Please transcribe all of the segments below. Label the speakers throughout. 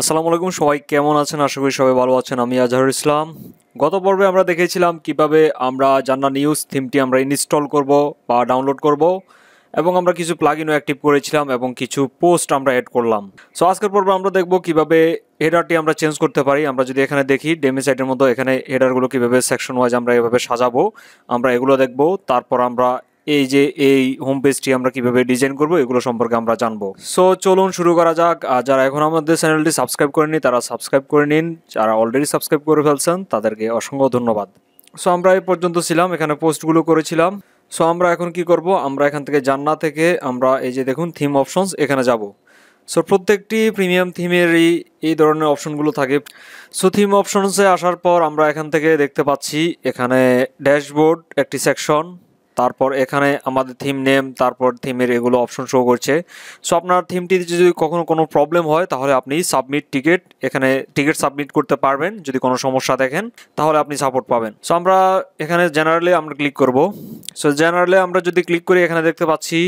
Speaker 1: আসসালামু আলাইকুম সবাই কেমন আছেন আশা করি সবাই ভালো আছেন আমি আজহারুল ইসলাম গত পর্বে আমরা দেখেছিলাম কিভাবে আমরা জান্না নিউজ থিমটি আমরা ইনস্টল করব বা ডাউনলোড করব এবং আমরা কিছু প্লাগিনও অ্যাক্টিভ করেছিলাম এবং কিছু পোস্ট আমরা অ্যাড করলাম সো আজকের পর্বে আমরা দেখব কিভাবে হেডারটি আমরা চেঞ্জ করতে পারি আমরা যদি এখানে দেখি ডেমি সাইটের মতো এখানে হেডারগুলো কীভাবে সেকশন ওয়াইজ আমরা এভাবে সাজাবো আমরা এগুলো দেখব তারপর আমরা এই যে এই হোম পেজটি আমরা কিভাবে ডিজাইন করব এগুলো সম্পর্কে আমরা জানবো সো চলুন শুরু করা যাক আর যারা এখন আমাদের চ্যানেলটি সাবস্ক্রাইব করেনি তারা সাবস্ক্রাইব করে নিন যারা অলরেডি সাবস্ক্রাইব করে ফেলছেন তাদেরকে অসংখ্য ধন্যবাদ সো আমরা এই পর্যন্ত ছিলাম এখানে পোস্টগুলো করেছিলাম সো আমরা এখন কি করব আমরা এখান থেকে জাননা থেকে আমরা এই যে দেখুন থিম অপশনস এখানে যাব সো প্রত্যেকটি প্রিমিয়াম থিমেরই এই ধরনের অপশনগুলো থাকে সো থিম অপশনসে আসার পর আমরা এখান থেকে দেখতে পাচ্ছি এখানে ড্যাশবোর্ড একটি সেকশন তারপর এখানে আমাদের থিম নেম তারপর থিমের এগুলো অপশন শো করছে সো আপনার থিমটিতে যদি কখনো কোনো প্রবলেম হয় তাহলে আপনি সাবমিট টিকিট এখানে টিকিট সাবমিট করতে পারবেন যদি কোনো সমস্যা দেখেন তাহলে আপনি সাপোর্ট পাবেন সো আমরা এখানে জেনারেলি আমরা ক্লিক করব সো জেনারেলি আমরা যদি ক্লিক করি এখানে দেখতে পাচ্ছি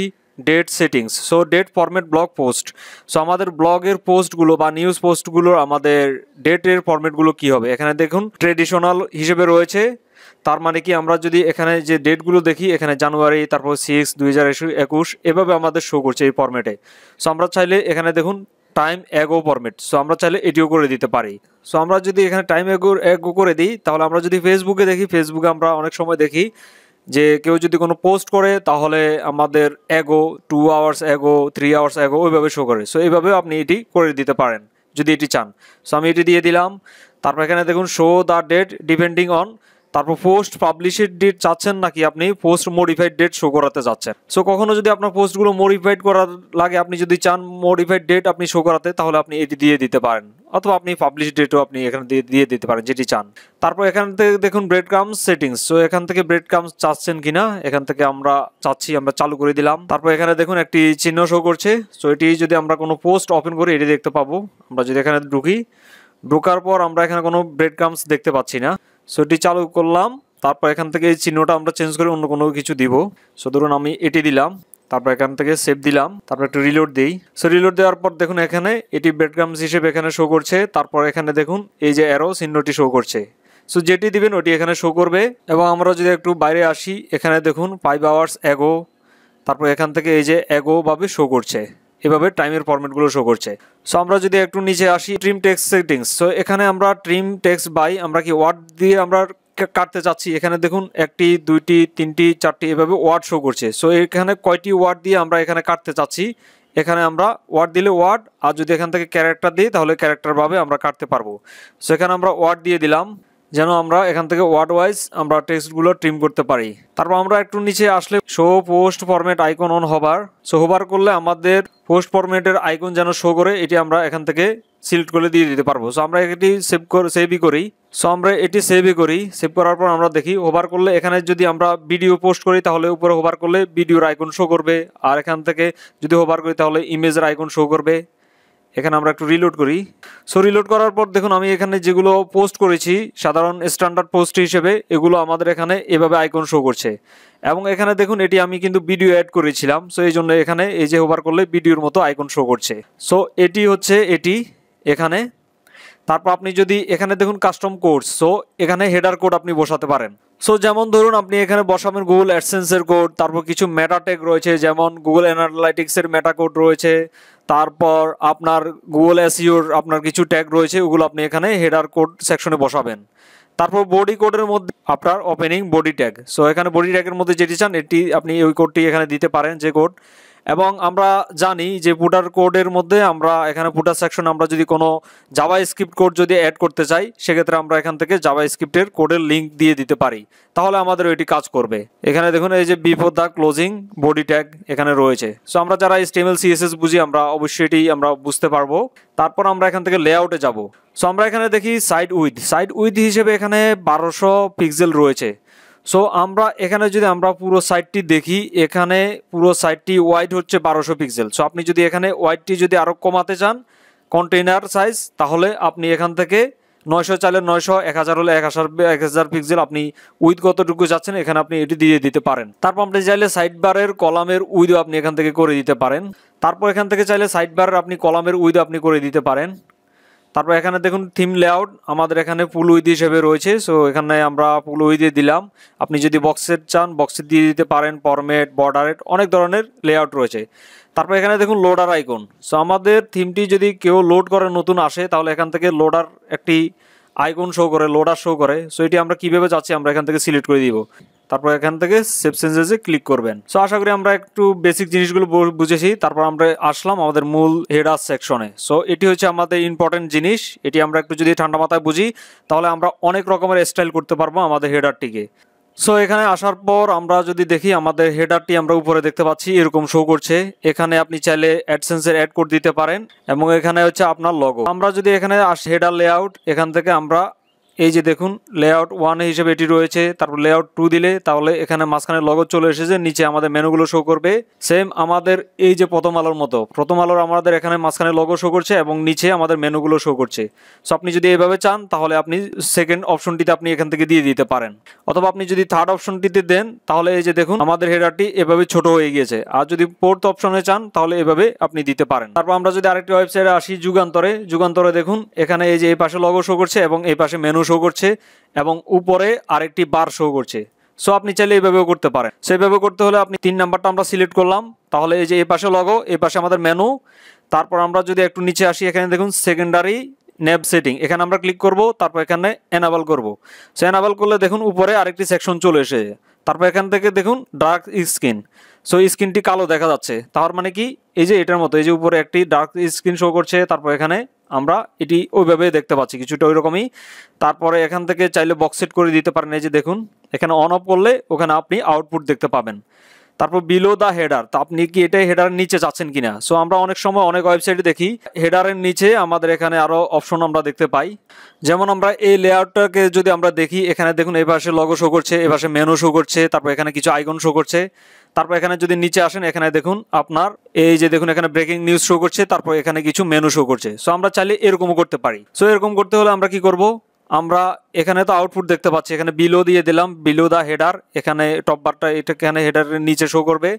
Speaker 1: date settings so date format blog post so আমাদের ব্লগের পোস্টগুলো বা নিউজ পোস্টগুলোর আমাদের ডেটের ফরম্যাটগুলো কি হবে এখানে দেখুন ট্রেডিশনাল হিসেবে রয়েছে তার মানে কি আমরা যদি এখানে যে ডেটগুলো দেখি এখানে জানুয়ারি তারপর সিক্স দুই হাজার একুশ এভাবে আমাদের শো করছে এই ফর্মেটে সো আমরা চাইলে এখানে দেখুন টাইম অ্যাগো ফর্মেট সো আমরা চাইলে এটিও করে দিতে পারি সো আমরা যদি এখানে টাইম অ্যাগো অ্যাগো করে দিই তাহলে আমরা যদি ফেসবুকে দেখি ফেসবুকে আমরা অনেক সময় দেখি যে কেউ যদি কোনো পোস্ট করে তাহলে আমাদের ago two hours ago three hours ago ওইভাবে শো করে সো এইভাবেও আপনি এটি করে দিতে পারেন যদি এটি চান সো আমি এটি দিয়ে দিলাম তারপর এখানে দেখুন show the date depending on তারপর পোস্ট পাবলিশের ডেট চাচ্ছেন নাকি আপনি পোস্ট মডিফাইড ডেট শো করাতে চাচ্ছেন সো কখনো যদি আপনার পোস্টগুলো মডিফাইড করার লাগে আপনি যদি চান মডিফাইড ডেট আপনি শো করাতে তাহলে আপনি এটি দিয়ে দিতে পারেন অথবা আপনি পাবলিশ ডেটও আপনি এখানে দিয়ে দিয়ে দিতে পারেন যেটি চান তারপর এখান থেকে দেখুন ব্রেড কামস সেটিংস সো এখান থেকে ব্রেড কামস চাচ্ছেন কিনা এখান থেকে আমরা চাচ্ছি আমরা চালু করে দিলাম তারপর এখানে দেখুন একটি চিহ্ন শো করছে সো এটি যদি আমরা কোনো পোস্ট ওপেন করি এটি দেখতে পাবো আমরা যদি এখানে ঢুকি ঢোকার পর আমরা এখানে কোনো ব্রেড ক্রামস দেখতে পাচ্ছি না সো এটি চালু করলাম তারপর এখান থেকে এই চিহ্নটা আমরা চেঞ্জ করে অন্য কোনো কিছু দিব সো ধরুন আমি এটি দিলাম তারপর এখান থেকে সেভ দিলাম তারপর একটু রিলোড দিই সো রিলোড দেওয়ার পর দেখুন এখানে এটি ব্রেডগ্রামস হিসেবে এখানে শো করছে তারপর এখানে দেখুন এই যে অ্যারো চিহ্নটি শো করছে সো যেটি দিবেন ওটি এখানে শো করবে এবং আমরা যদি একটু বাইরে আসি এখানে দেখুন ফাইভ আওয়ার্স অ্যাগো তারপর এখান থেকে এই যে অ্যাগোভাবে শো করছে এভাবে টাইমের ফরম্যাটগুলো শো করছে সো আমরা যদি একটু নিচে আসি ট্রিম টেক্স সেটিংস সো এখানে আমরা ট্রিম টেক্স বাই আমরা কি ওয়ার্ড দিয়ে আমরা কাটতে চাচ্ছি এখানে দেখুন একটি দুইটি তিনটি চারটি এভাবে ওয়ার্ড শো করছে সো এখানে কয়টি ওয়ার্ড দিয়ে আমরা এখানে কাটতে চাচ্ছি এখানে আমরা ওয়ার্ড দিলে ওয়ার্ড আর যদি এখান থেকে ক্যারেক্টার দিই তাহলে ক্যারেক্টারভাবে আমরা কাটতে পারবো সো এখানে আমরা ওয়ার্ড দিয়ে দিলাম যেন আমরা এখান থেকে ওয়ার্ড ওয়াইজ আমরা টেক্সটগুলো ট্রিম করতে পারি তারপর আমরা একটু নিচে আসলে show post format icon on hover so hover করলে আমাদের পোস্ট ফরম্যাটের আইকন যেন শো করে এটি আমরা এখান থেকে সিলেক্ট করে দিয়ে দিতে পারবো সো আমরা এটি সেভ করে সেভই করি সো আমরা এটি সেভই করি সেভ করার পর আমরা দেখি হোভার করলে এখানে যদি আমরা ভিডিও পোস্ট করি তাহলে উপরে হোভার করলে ভিডিওর আইকন শো করবে আর এখান থেকে যদি হোভার করি তাহলে ইমেজের আইকন শো করবে এখানে আমরা একটু রিলোড করি সো রিলোড করার পর দেখুন আমি এখানে যেগুলো পোস্ট করেছি সাধারণ স্ট্যান্ডার্ড পোস্ট হিসেবে এগুলো আমাদের এখানে এভাবে আইকন শো করছে এবং এখানে দেখুন এটি আমি কিন্তু ভিডিও অ্যাড করেছিলাম সো এই জন্য এখানে এই যে হোভার করলে ভিডিওর মতো আইকন শো করছে সো এটি হচ্ছে এটি এখানে তারপর আপনি যদি এখানে দেখুন কাস্টম কোড সো এখানে হেডার কোড আপনি বসাতে পারেন সো যেমন ধরুন আপনি এখানে বসাবেন গুগল অ্যাডসেন্সের কোড তারপর কিছু মেটাটেক রয়েছে যেমন গুগল অ্যানালাইটিক্সের মেটা কোড রয়েছে তারপর আপনার গুগল এসইউর e আপনার কিছু ট্যাগ রয়েছে ওগুলো আপনি এখানে হেডার কোড সেকশনে বসাবেন তারপর বডি কোডের মধ্যে আপনার ওপেনিং বডি ট্যাগ সো এখানে বডি ট্যাগের মধ্যে যেটি চান এটি আপনি ওই কোডটি এখানে দিতে পারেন যে কোড এবং আমরা জানি যে পুটার কোডের মধ্যে আমরা এখানে পুটার সেকশন আমরা যদি কোনো জাভা স্ক্রিপ্ট কোড যদি অ্যাড করতে চাই সেক্ষেত্রে আমরা এখান থেকে জাভা স্ক্রিপ্টের কোডের লিঙ্ক দিয়ে দিতে পারি তাহলে আমাদের ওইটি কাজ করবে এখানে দেখুন এই যে before the closing body tag এখানে রয়েছে সো আমরা যারা স্টেমেল সিএসএস বুঝি আমরা অবশ্যই এটি আমরা বুঝতে পারবো তারপর আমরা এখান থেকে লেআউটে যাব সো আমরা এখানে দেখি সাইড উইথ সাইড উইথ হিসেবে এখানে বারোশো পিক্সেল রয়েছে সো আমরা এখানে যদি আমরা পুরো সাইটটি দেখি এখানে পুরো সাইটটি ওয়াইড হচ্ছে বারোশো পিক্সেল সো আপনি যদি এখানে ওয়াইডটি যদি আরও কমাতে চান কন্টেইনার সাইজ তাহলে আপনি এখান থেকে নয়শো চাইলে নয়শো এক হাজার হলে এক হাজার এক হাজার পিক্সেল আপনি উইথ কতটুকু যাচ্ছেন এখানে আপনি এটি দিয়ে দিতে পারেন তারপর আপনি চাইলে সাইড বারের কলামের উইথও আপনি এখান থেকে করে দিতে পারেন তারপর এখান থেকে চাইলে সাইড বারের আপনি কলামের উইথ আপনি করে দিতে পারেন তারপর এখানে দেখুন থিম লেআউট আমাদের এখানে পুল হিসেবে রয়েছে সো এখানে আমরা পুল দিলাম আপনি যদি বক্সের চান বক্সে দিয়ে দিতে পারেন পরমেট বর্ডারেট অনেক ধরনের লেআউট রয়েছে তারপর এখানে দেখুন লোডার আইকন সো আমাদের থিমটি যদি কেউ লোড করে নতুন আসে তাহলে এখান থেকে লোডার একটি আইকন শো করে লোডার শো করে সো এটি আমরা কীভাবে যাচ্ছি আমরা এখান থেকে সিলেক্ট করে দিব তারপর এখান থেকে সেভ চেঞ্জেসে ক্লিক করবেন সো আশা করি আমরা একটু বেসিক জিনিসগুলো বুঝেছি তারপর আমরা আসলাম আমাদের মূল হেডার সেকশনে সো এটি হচ্ছে আমাদের ইম্পর্টেন্ট জিনিস এটি আমরা একটু যদি ঠান্ডা মাথায় বুঝি তাহলে আমরা অনেক রকমের স্টাইল করতে পারবো আমাদের হেডারটিকে সো এখানে আসার পর আমরা যদি দেখি আমাদের হেডারটি আমরা উপরে দেখতে পাচ্ছি এরকম শো করছে এখানে আপনি চাইলে অ্যাডসেন্সের অ্যাড করে দিতে পারেন এবং এখানে হচ্ছে আপনার লগো আমরা যদি এখানে আস হেডার লে এখান থেকে আমরা এই যে দেখুন লেআউট ওয়ান হিসেবে এটি রয়েছে তারপর লেআউট টু দিলে তাহলে এখানে মাঝখানে লগজ চলে এসেছে নিচে আমাদের মেনুগুলো শো করবে সেম আমাদের এই যে প্রথম আলোর মতো প্রথম আলোর আমাদের এখানে মাঝখানে লগো শো করছে এবং নিচে আমাদের মেনুগুলো শো করছে সো আপনি যদি এইভাবে চান তাহলে আপনি সেকেন্ড অপশনটিতে আপনি এখান থেকে দিয়ে দিতে পারেন অথবা আপনি যদি থার্ড অপশনটিতে দেন তাহলে এই যে দেখুন আমাদের হেডারটি এভাবে ছোট হয়ে গিয়েছে আর যদি ফোর্থ অপশনে চান তাহলে এভাবে আপনি দিতে পারেন তারপর আমরা যদি আরেকটি ওয়েবসাইটে আসি যুগান্তরে যুগান্তরে দেখুন এখানে এই যে এই পাশে লগো শো করছে এবং এই পাশে মেনু শো করছে এবং উপরে আরেকটি বার শো করছে সো আপনি চাইলে এইভাবেও করতে পারেন সো এইভাবে করতে হলে আপনি তিন নাম্বারটা আমরা সিলেক্ট করলাম তাহলে এই যে এ পাশে লগো এ পাশে আমাদের মেনু তারপর আমরা যদি একটু নিচে আসি এখানে দেখুন সেকেন্ডারি নেব সেটিং এখানে আমরা ক্লিক করব তারপর এখানে এনাবেল করব সো এনাবেল করলে দেখুন উপরে আরেকটি সেকশন চলে এসে তারপর এখান থেকে দেখুন ডার্ক স্কিন সো স্কিনটি কালো দেখা যাচ্ছে তার মানে কি এই যে এটার মতো এই যে উপরে একটি ডার্ক স্কিন শো করছে তারপর এখানে আমরা এটি ওইভাবে দেখতে পাচ্ছি কিছুটা ওইরকমই তারপরে এখান থেকে চাইলে বক্স সেট করে দিতে পারেন এই যে দেখুন এখানে অন অফ করলে ওখানে আপনি আউটপুট দেখতে পাবেন তারপর বিলো দ্য হেডার তো আপনি কি এটাই হেডারের নিচে চাচ্ছেন কিনা সো আমরা অনেক সময় অনেক ওয়েবসাইটে দেখি হেডারের নিচে আমাদের এখানে আরও অপশন আমরা দেখতে পাই যেমন আমরা এই লেআউটটাকে যদি আমরা দেখি এখানে দেখুন এই পাশে লগো শো করছে এ পাশে মেনু শো করছে তারপর এখানে কিছু আইকন শো করছে তারপর এখানে যদি নিচে আসেন এখানে দেখুন আপনার এই যে দেখুন এখানে ব্রেকিং নিউজ শো করছে তারপর এখানে কিছু মেনু শো করছে সো আমরা চাইলে এরকমও করতে পারি সো এরকম করতে হলে আমরা কি করব আমরা এখানে তো আউটপুট দেখতে পাচ্ছি এখানে বিলো দিয়ে দিলাম বিলো দা হেডার এখানে টপ বারটা এটা এখানে হেডারের নিচে শো করবে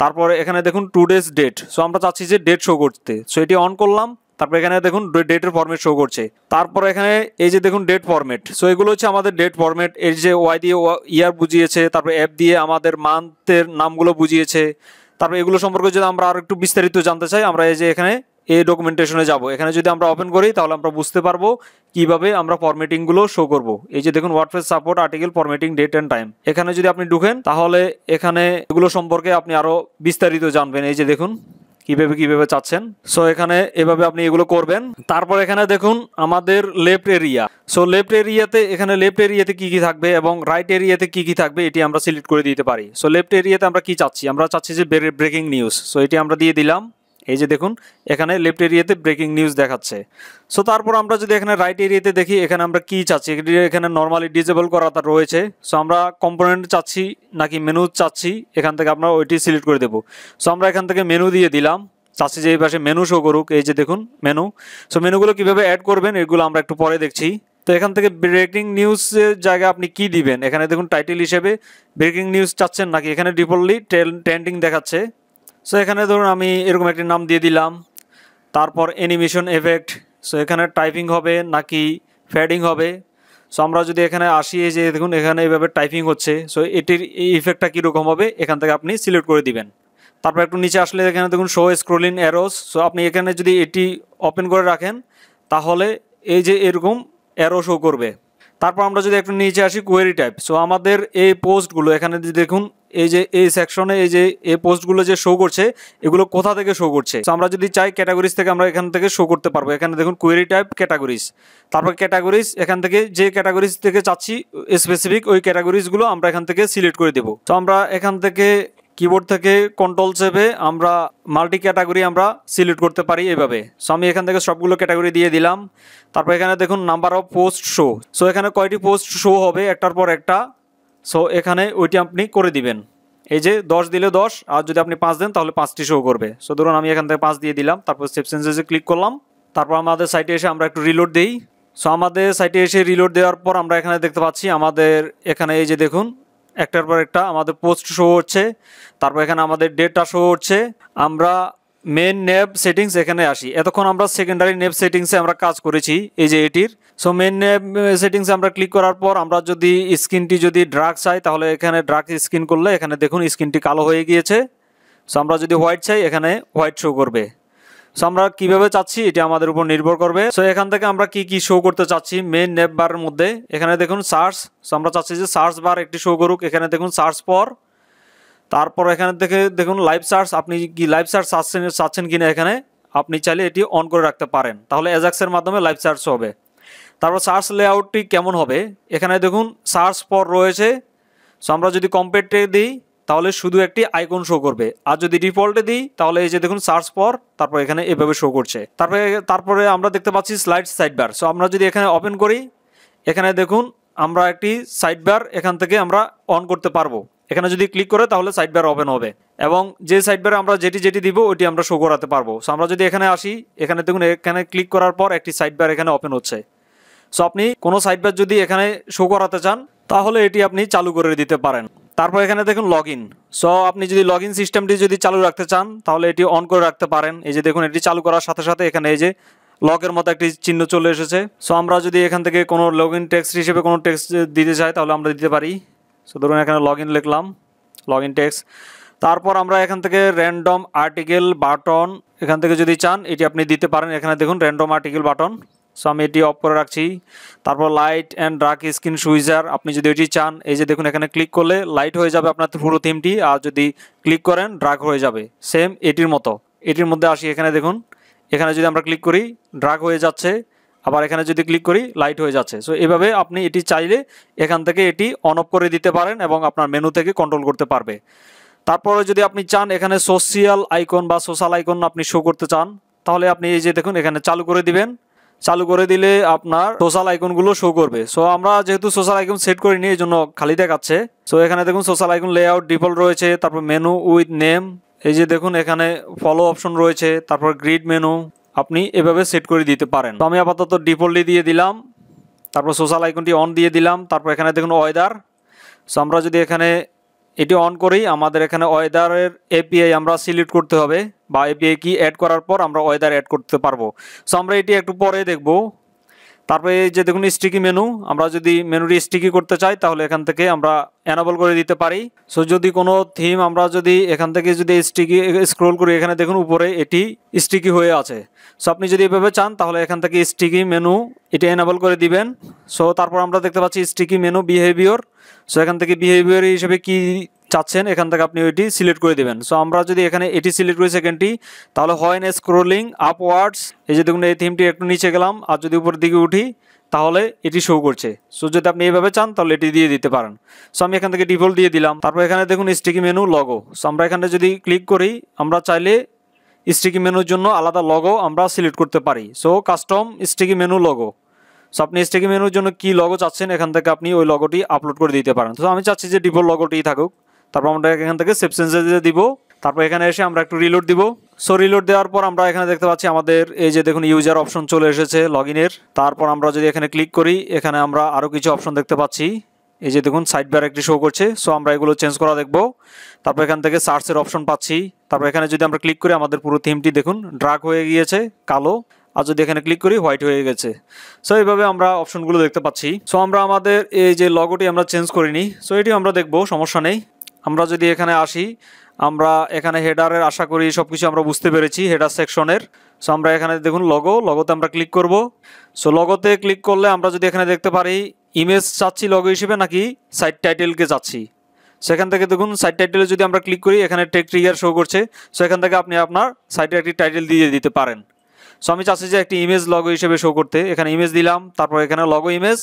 Speaker 1: তারপর এখানে দেখুন টু ডেজ ডেট সো আমরা চাচ্ছি যে ডেট শো করতে সো এটি অন করলাম তারপর এখানে দেখুন ডেটের ফর্মেট শো করছে তারপর এখানে এই যে দেখুন ডেট ফর্মেট সো এগুলো হচ্ছে আমাদের ডেট ফর্মেট এই যে ওয়াই দিয়ে ইয়ার বুঝিয়েছে তারপর অ্যাপ দিয়ে আমাদের মান্থের নামগুলো বুঝিয়েছে তারপর এগুলো সম্পর্কে যদি আমরা আরও একটু বিস্তারিত জানতে চাই আমরা এই যে এখানে এই ডকুমেন্টেশনে যাব এখানে যদি আমরা ওপেন করি তাহলে আমরা বুঝতে পারবো কিভাবে আমরা ফরমেটিংগুলো শো করব এই যে দেখুন WordPress support article formatting date and time এখানে যদি আপনি ঢুকেন তাহলে এখানে এগুলো সম্পর্কে আপনি আরও বিস্তারিত জানবেন এই যে দেখুন কিভাবে কিভাবে চাচ্ছেন সো এখানে এভাবে আপনি এগুলো করবেন তারপর এখানে দেখুন আমাদের লেফট এরিয়া সো লেফট এরিয়াতে এখানে লেফট এরিয়াতে কি কি থাকবে এবং রাইট এরিয়াতে কি কি থাকবে এটি আমরা সিলেক্ট করে দিতে পারি সো লেফট এরিয়াতে আমরা কি চাচ্ছি আমরা চাচ্ছি যে ব্রেকিং নিউজ সো এটি আমরা দিয়ে দিলাম এই যে দেখুন এখানে লেফট এরিয়াতে ব্রেকিং নিউজ দেখাচ্ছে সো তারপর আমরা যদি এখানে রাইট এরিয়াতে দেখি এখানে আমরা কি চাচ্ছি এখানে নর্মালি ডিজেবল করা তার রয়েছে সো আমরা কম্পোনেন্ট চাচ্ছি নাকি মেনু চাচ্ছি এখান থেকে আমরা ওইটি সিলেক্ট করে দেবো সো আমরা এখান থেকে মেনু দিয়ে দিলাম চাচ্ছি যে এই পাশে মেনু শো করুক এই যে দেখুন মেনু সো মেনুগুলো কীভাবে অ্যাড করবেন এগুলো আমরা একটু পরে দেখছি তো এখান থেকে ব্রেকিং নিউজের জায়গায় আপনি কি দিবেন এখানে দেখুন টাইটেল হিসেবে ব্রেকিং নিউজ চাচ্ছেন নাকি এখানে ডিফল্টলি ট্রেন্ডিং দেখাচ্ছে সো এখানে ধরুন আমি এরকম একটি নাম দিয়ে দিলাম তারপর অ্যানিমেশন এফেক্ট সো এখানে টাইপিং হবে নাকি ফ্যাডিং হবে সো আমরা যদি এখানে আসি এই যে দেখুন এখানে এইভাবে টাইপিং হচ্ছে সো এটির এই ইফেক্টটা কীরকম হবে এখান থেকে আপনি সিলেক্ট করে দিবেন তারপর একটু নিচে আসলে এখানে দেখুন শো স্ক্রোলিন অ্যারোস সো আপনি এখানে যদি এটি ওপেন করে রাখেন তাহলে এই যে এরকম অ্যারো শো করবে তারপর আমরা যদি একটু নিচে আসি কোয়েরি টাইপ সো আমাদের এই পোস্টগুলো এখানে যদি দেখুন এই যে এই সেকশনে এই যে এই পোস্টগুলো যে শো করছে এগুলো কোথা থেকে শো করছে আমরা যদি চাই ক্যাটাগরিজ থেকে আমরা এখান থেকে শো করতে পারবো এখানে দেখুন কোয়েরি টাইপ ক্যাটাগরিজ তারপর ক্যাটাগরিজ এখান থেকে যে ক্যাটাগরিজ থেকে চাচ্ছি স্পেসিফিক ওই ক্যাটাগরিজগুলো আমরা এখান থেকে সিলেক্ট করে দেবো তো আমরা এখান থেকে কিবোর্ড থেকে কন্ট্রোল সেভে আমরা মাল্টি ক্যাটাগরি আমরা সিলেক্ট করতে পারি এভাবে সো আমি এখান থেকে সবগুলো ক্যাটাগরি দিয়ে দিলাম তারপর এখানে দেখুন number of post show so এখানে কয়টি পোস্ট শো হবে একটার পর একটা সো এখানে ওইটি আপনি করে দিবেন এই যে দশ দিলে দশ আর যদি আপনি পাঁচ দেন তাহলে পাঁচটি শো করবে সো ধরুন আমি এখান থেকে পাঁচ দিয়ে দিলাম তারপর সেভ সেন্সেসে ক্লিক করলাম তারপর আমাদের সাইটে এসে আমরা একটু রিলোড দিই সো আমাদের সাইটে এসে রিলোড দেওয়ার পর আমরা এখানে দেখতে পাচ্ছি আমাদের এখানে এই যে দেখুন একটার পর একটা আমাদের পোস্ট শো হচ্ছে তারপর এখানে আমাদের ডেটা শো হচ্ছে আমরা মেন নেব সেটিংস এখানে আসি এতক্ষণ আমরা সেকেন্ডারি নেব সেটিংসে আমরা কাজ করেছি এই যে এটির সো মেন নেব সেটিংসে আমরা ক্লিক করার পর আমরা যদি স্ক্রিনটি যদি ড্রাগ চাই তাহলে এখানে ড্রাগ স্ক্রিন করলে এখানে দেখুন স্ক্রিনটি কালো হয়ে গিয়েছে সো আমরা যদি হোয়াইট চাই এখানে হোয়াইট শো করবে সো আমরা কীভাবে চাচ্ছি এটা আমাদের উপর নির্ভর করবে সো এখান থেকে আমরা কি কি শো করতে চাচ্ছি মেন নেব বারের মধ্যে এখানে দেখুন সার্চ সো আমরা চাচ্ছি যে সার্চ বার একটি শো করুক এখানে দেখুন সার্চ পর তারপর এখানে থেকে দেখুন লাইভ চার্জ আপনি কি লাইভ চার্জ চাচ্ছেন চাচ্ছেন কিনা এখানে আপনি চাইলে এটি অন করে রাখতে পারেন তাহলে অ্যাজাক্সের মাধ্যমে লাইভ চার্জ হবে তারপর সার্চ লেআউটটি কেমন হবে এখানে দেখুন সার্চ পর রয়েছে সো আমরা যদি কম্পেটে দিই তাহলে শুধু একটি আইকন শো করবে আর যদি ডিফল্টে দিই তাহলে এই যে দেখুন সার্চ পর তারপর এখানে এভাবে শো করছে তারপরে তারপরে আমরা দেখতে পাচ্ছি স্লাইড সাইডবার সো আমরা যদি এখানে ওপেন করি এখানে দেখুন আমরা একটি সাইডবার এখান থেকে আমরা অন করতে পারবো এখানে যদি ক্লিক করে তাহলে সাইডবার ওপেন হবে এবং যে বারে আমরা যেটি যেটি দিব ওটি আমরা শো করাতে পারবো সো আমরা যদি এখানে আসি এখানে দেখুন এখানে ক্লিক করার পর একটি সাইডবার এখানে ওপেন হচ্ছে সো আপনি কোনো সাইডবার যদি এখানে শো করাতে চান তাহলে এটি আপনি চালু করে দিতে পারেন তারপর এখানে দেখুন লগ ইন সো আপনি যদি লগ ইন সিস্টেমটি যদি চালু রাখতে চান তাহলে এটি অন করে রাখতে পারেন এই যে দেখুন এটি চালু করার সাথে সাথে এখানে এই যে লগের মতো একটি চিহ্ন চলে এসেছে সো আমরা যদি এখান থেকে কোনো লগ ইন টেক্সট হিসেবে কোনো টেক্সট দিতে চাই তাহলে আমরা দিতে পারি সো ধরুন এখানে লগ ইন লিখলাম লগ ইন টেক্স তারপর আমরা এখান থেকে র্যান্ডম আর্টিকেল বাটন এখান থেকে যদি চান এটি আপনি দিতে পারেন এখানে দেখুন র্যান্ডম আর্টিকেল বাটন সো আমি এটি অফ করে রাখছি তারপর light and dark screen switcher আপনি যদি এটি চান এই যে দেখুন এখানে ক্লিক করলে লাইট হয়ে যাবে আপনার পুরো থিমটি আর যদি ক্লিক করেন ড্রাগ হয়ে যাবে সেম এটির মতো এটির মধ্যে আসি এখানে দেখুন এখানে যদি আমরা ক্লিক করি ড্রাগ হয়ে যাচ্ছে আবার এখানে যদি ক্লিক করি লাইট হয়ে যাচ্ছে সো এভাবে আপনি এটি চাইলে এখান থেকে এটি অন অফ করে দিতে পারেন এবং আপনার মেনু থেকে কন্ট্রোল করতে পারবে তারপরে যদি আপনি চান এখানে সোশিয়াল আইকন বা সোশ্যাল আইকন আপনি শো করতে চান তাহলে আপনি এই যে দেখুন এখানে চালু করে দিবেন চালু করে দিলে আপনার সোশ্যাল আইকনগুলো শো করবে সো আমরা যেহেতু সোশ্যাল আইকন সেট করিনি এই জন্য খালি দেখাচ্ছে সো এখানে দেখুন সোশ্যাল আইকন লেআউট ডিফল্ট রয়েছে তারপর মেনু উইথ নেম এই যে দেখুন এখানে ফলো অপশন রয়েছে তারপর গ্রিড মেনু আপনি এভাবে সেট করে দিতে পারেন তো আমি আপাতত ডিফল্টলি দিয়ে দিলাম তারপর সোশ্যাল আইকনটি অন দিয়ে দিলাম তারপর এখানে দেখুন ওয়েদার সো আমরা যদি এখানে এটি অন করি আমাদের এখানে ওয়েদারের এপিআই আমরা সিলেক্ট করতে হবে বা এপিআই কি অ্যাড করার পর আমরা ওয়েদার অ্যাড করতে পারবো সো আমরা এটি একটু পরে দেখবো তারপরে এই যে দেখুন স্টিকি মেনু আমরা যদি মেনুটি স্টিকি করতে চাই তাহলে এখান থেকে আমরা অ্যানাবল করে দিতে পারি সো যদি কোনো থিম আমরা যদি এখান থেকে যদি স্টিকি স্ক্রোল করি এখানে দেখুন উপরে এটি স্টিকি হয়ে আছে সো আপনি যদি এভাবে চান তাহলে এখান থেকে স্টিকি মেনু এটি অ্যানাবল করে দিবেন সো তারপর আমরা দেখতে পাচ্ছি স্টিকি মেনু বিহেভিওর সো এখান থেকে বিহেভিওর হিসেবে কি চাচ্ছেন এখান থেকে আপনি ওইটি সিলেক্ট করে দেবেন সো আমরা যদি এখানে এটি সিলেক্ট করি সেকেন্ডটি তাহলে হয় না স্ক্রোলিং আপওয়ার্ডস এই যে দেখুন এই থিমটি একটু নিচে গেলাম আর যদি উপরের দিকে উঠি তাহলে এটি শো করছে সো যদি আপনি এইভাবে চান তাহলে এটি দিয়ে দিতে পারেন সো আমি এখান থেকে ডিফল্ট দিয়ে দিলাম তারপর এখানে দেখুন স্টিকি মেনু লগো সো আমরা এখানে যদি ক্লিক করি আমরা চাইলে স্টিকি মেনুর জন্য আলাদা লগো আমরা সিলেক্ট করতে পারি so custom sticky menu logo so আপনি স্টিকি মেনুর জন্য কি লগো চাচ্ছেন এখান থেকে আপনি ওই লগোটি আপলোড করে দিতে পারেন তো আমি চাচ্ছি যে ডিফল্ট লগোটি থাকুক তারপর আমরা এখান থেকে সেভ সেন্সে দিব তারপর এখানে এসে আমরা একটু রিলোড দিব সো রিলোড দেওয়ার পর আমরা এখানে দেখতে পাচ্ছি আমাদের এই যে দেখুন ইউজার অপশন চলে এসেছে লগ তারপর আমরা যদি এখানে ক্লিক করি এখানে আমরা আরও কিছু অপশন দেখতে পাচ্ছি এই যে দেখুন সাইড বার একটি শো করছে সো আমরা এগুলো চেঞ্জ করা দেখব তারপর এখান থেকে সার্চের অপশন পাচ্ছি তারপর এখানে যদি আমরা ক্লিক করি আমাদের পুরো থিমটি দেখুন ড্রাগ হয়ে গিয়েছে কালো আর যদি এখানে ক্লিক করি হোয়াইট হয়ে গেছে সো এইভাবে আমরা অপশনগুলো দেখতে পাচ্ছি সো আমরা আমাদের এই যে লগোটি আমরা চেঞ্জ করিনি সো এটি আমরা দেখব সমস্যা নেই আমরা যদি এখানে আসি আমরা এখানে হেডারের আশা করি সব কিছু আমরা বুঝতে পেরেছি হেডার সেকশনের সো আমরা এখানে দেখুন লগো লগোতে আমরা ক্লিক করব সো লগোতে ক্লিক করলে আমরা যদি এখানে দেখতে পারি ইমেজ চাচ্ছি লগো হিসেবে নাকি সাইট টাইটেলকে চাচ্ছি সেখান থেকে দেখুন সাইট টাইটেলে যদি আমরা ক্লিক করি এখানে টেক ট্রিগার শো করছে সো এখান থেকে আপনি আপনার সাইটে একটি টাইটেল দিয়ে দিতে পারেন সো আমি চাচ্ছি যে একটি ইমেজ লগো হিসেবে শো করতে এখানে ইমেজ দিলাম তারপর এখানে লগো ইমেজ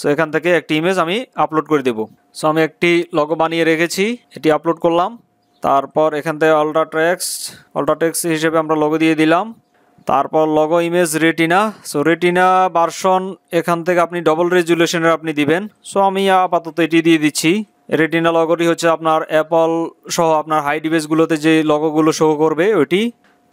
Speaker 1: সো এখান থেকে একটি ইমেজ আমি আপলোড করে দেব সো আমি একটি লগো বানিয়ে রেখেছি এটি আপলোড করলাম তারপর এখান থেকে অল্ট্রা ট্যাক্স অল্ট্রা হিসেবে আমরা লগো দিয়ে দিলাম তারপর logo image retina so retina version এখান থেকে আপনি ডবল রেজুলেশনের আপনি দিবেন সো আমি আপাতত এটি দিয়ে দিচ্ছি রেটিনা লগোটি হচ্ছে আপনার অ্যাপল সহ আপনার হাই ডিভেসগুলোতে যে লগোগুলো শো করবে ওইটি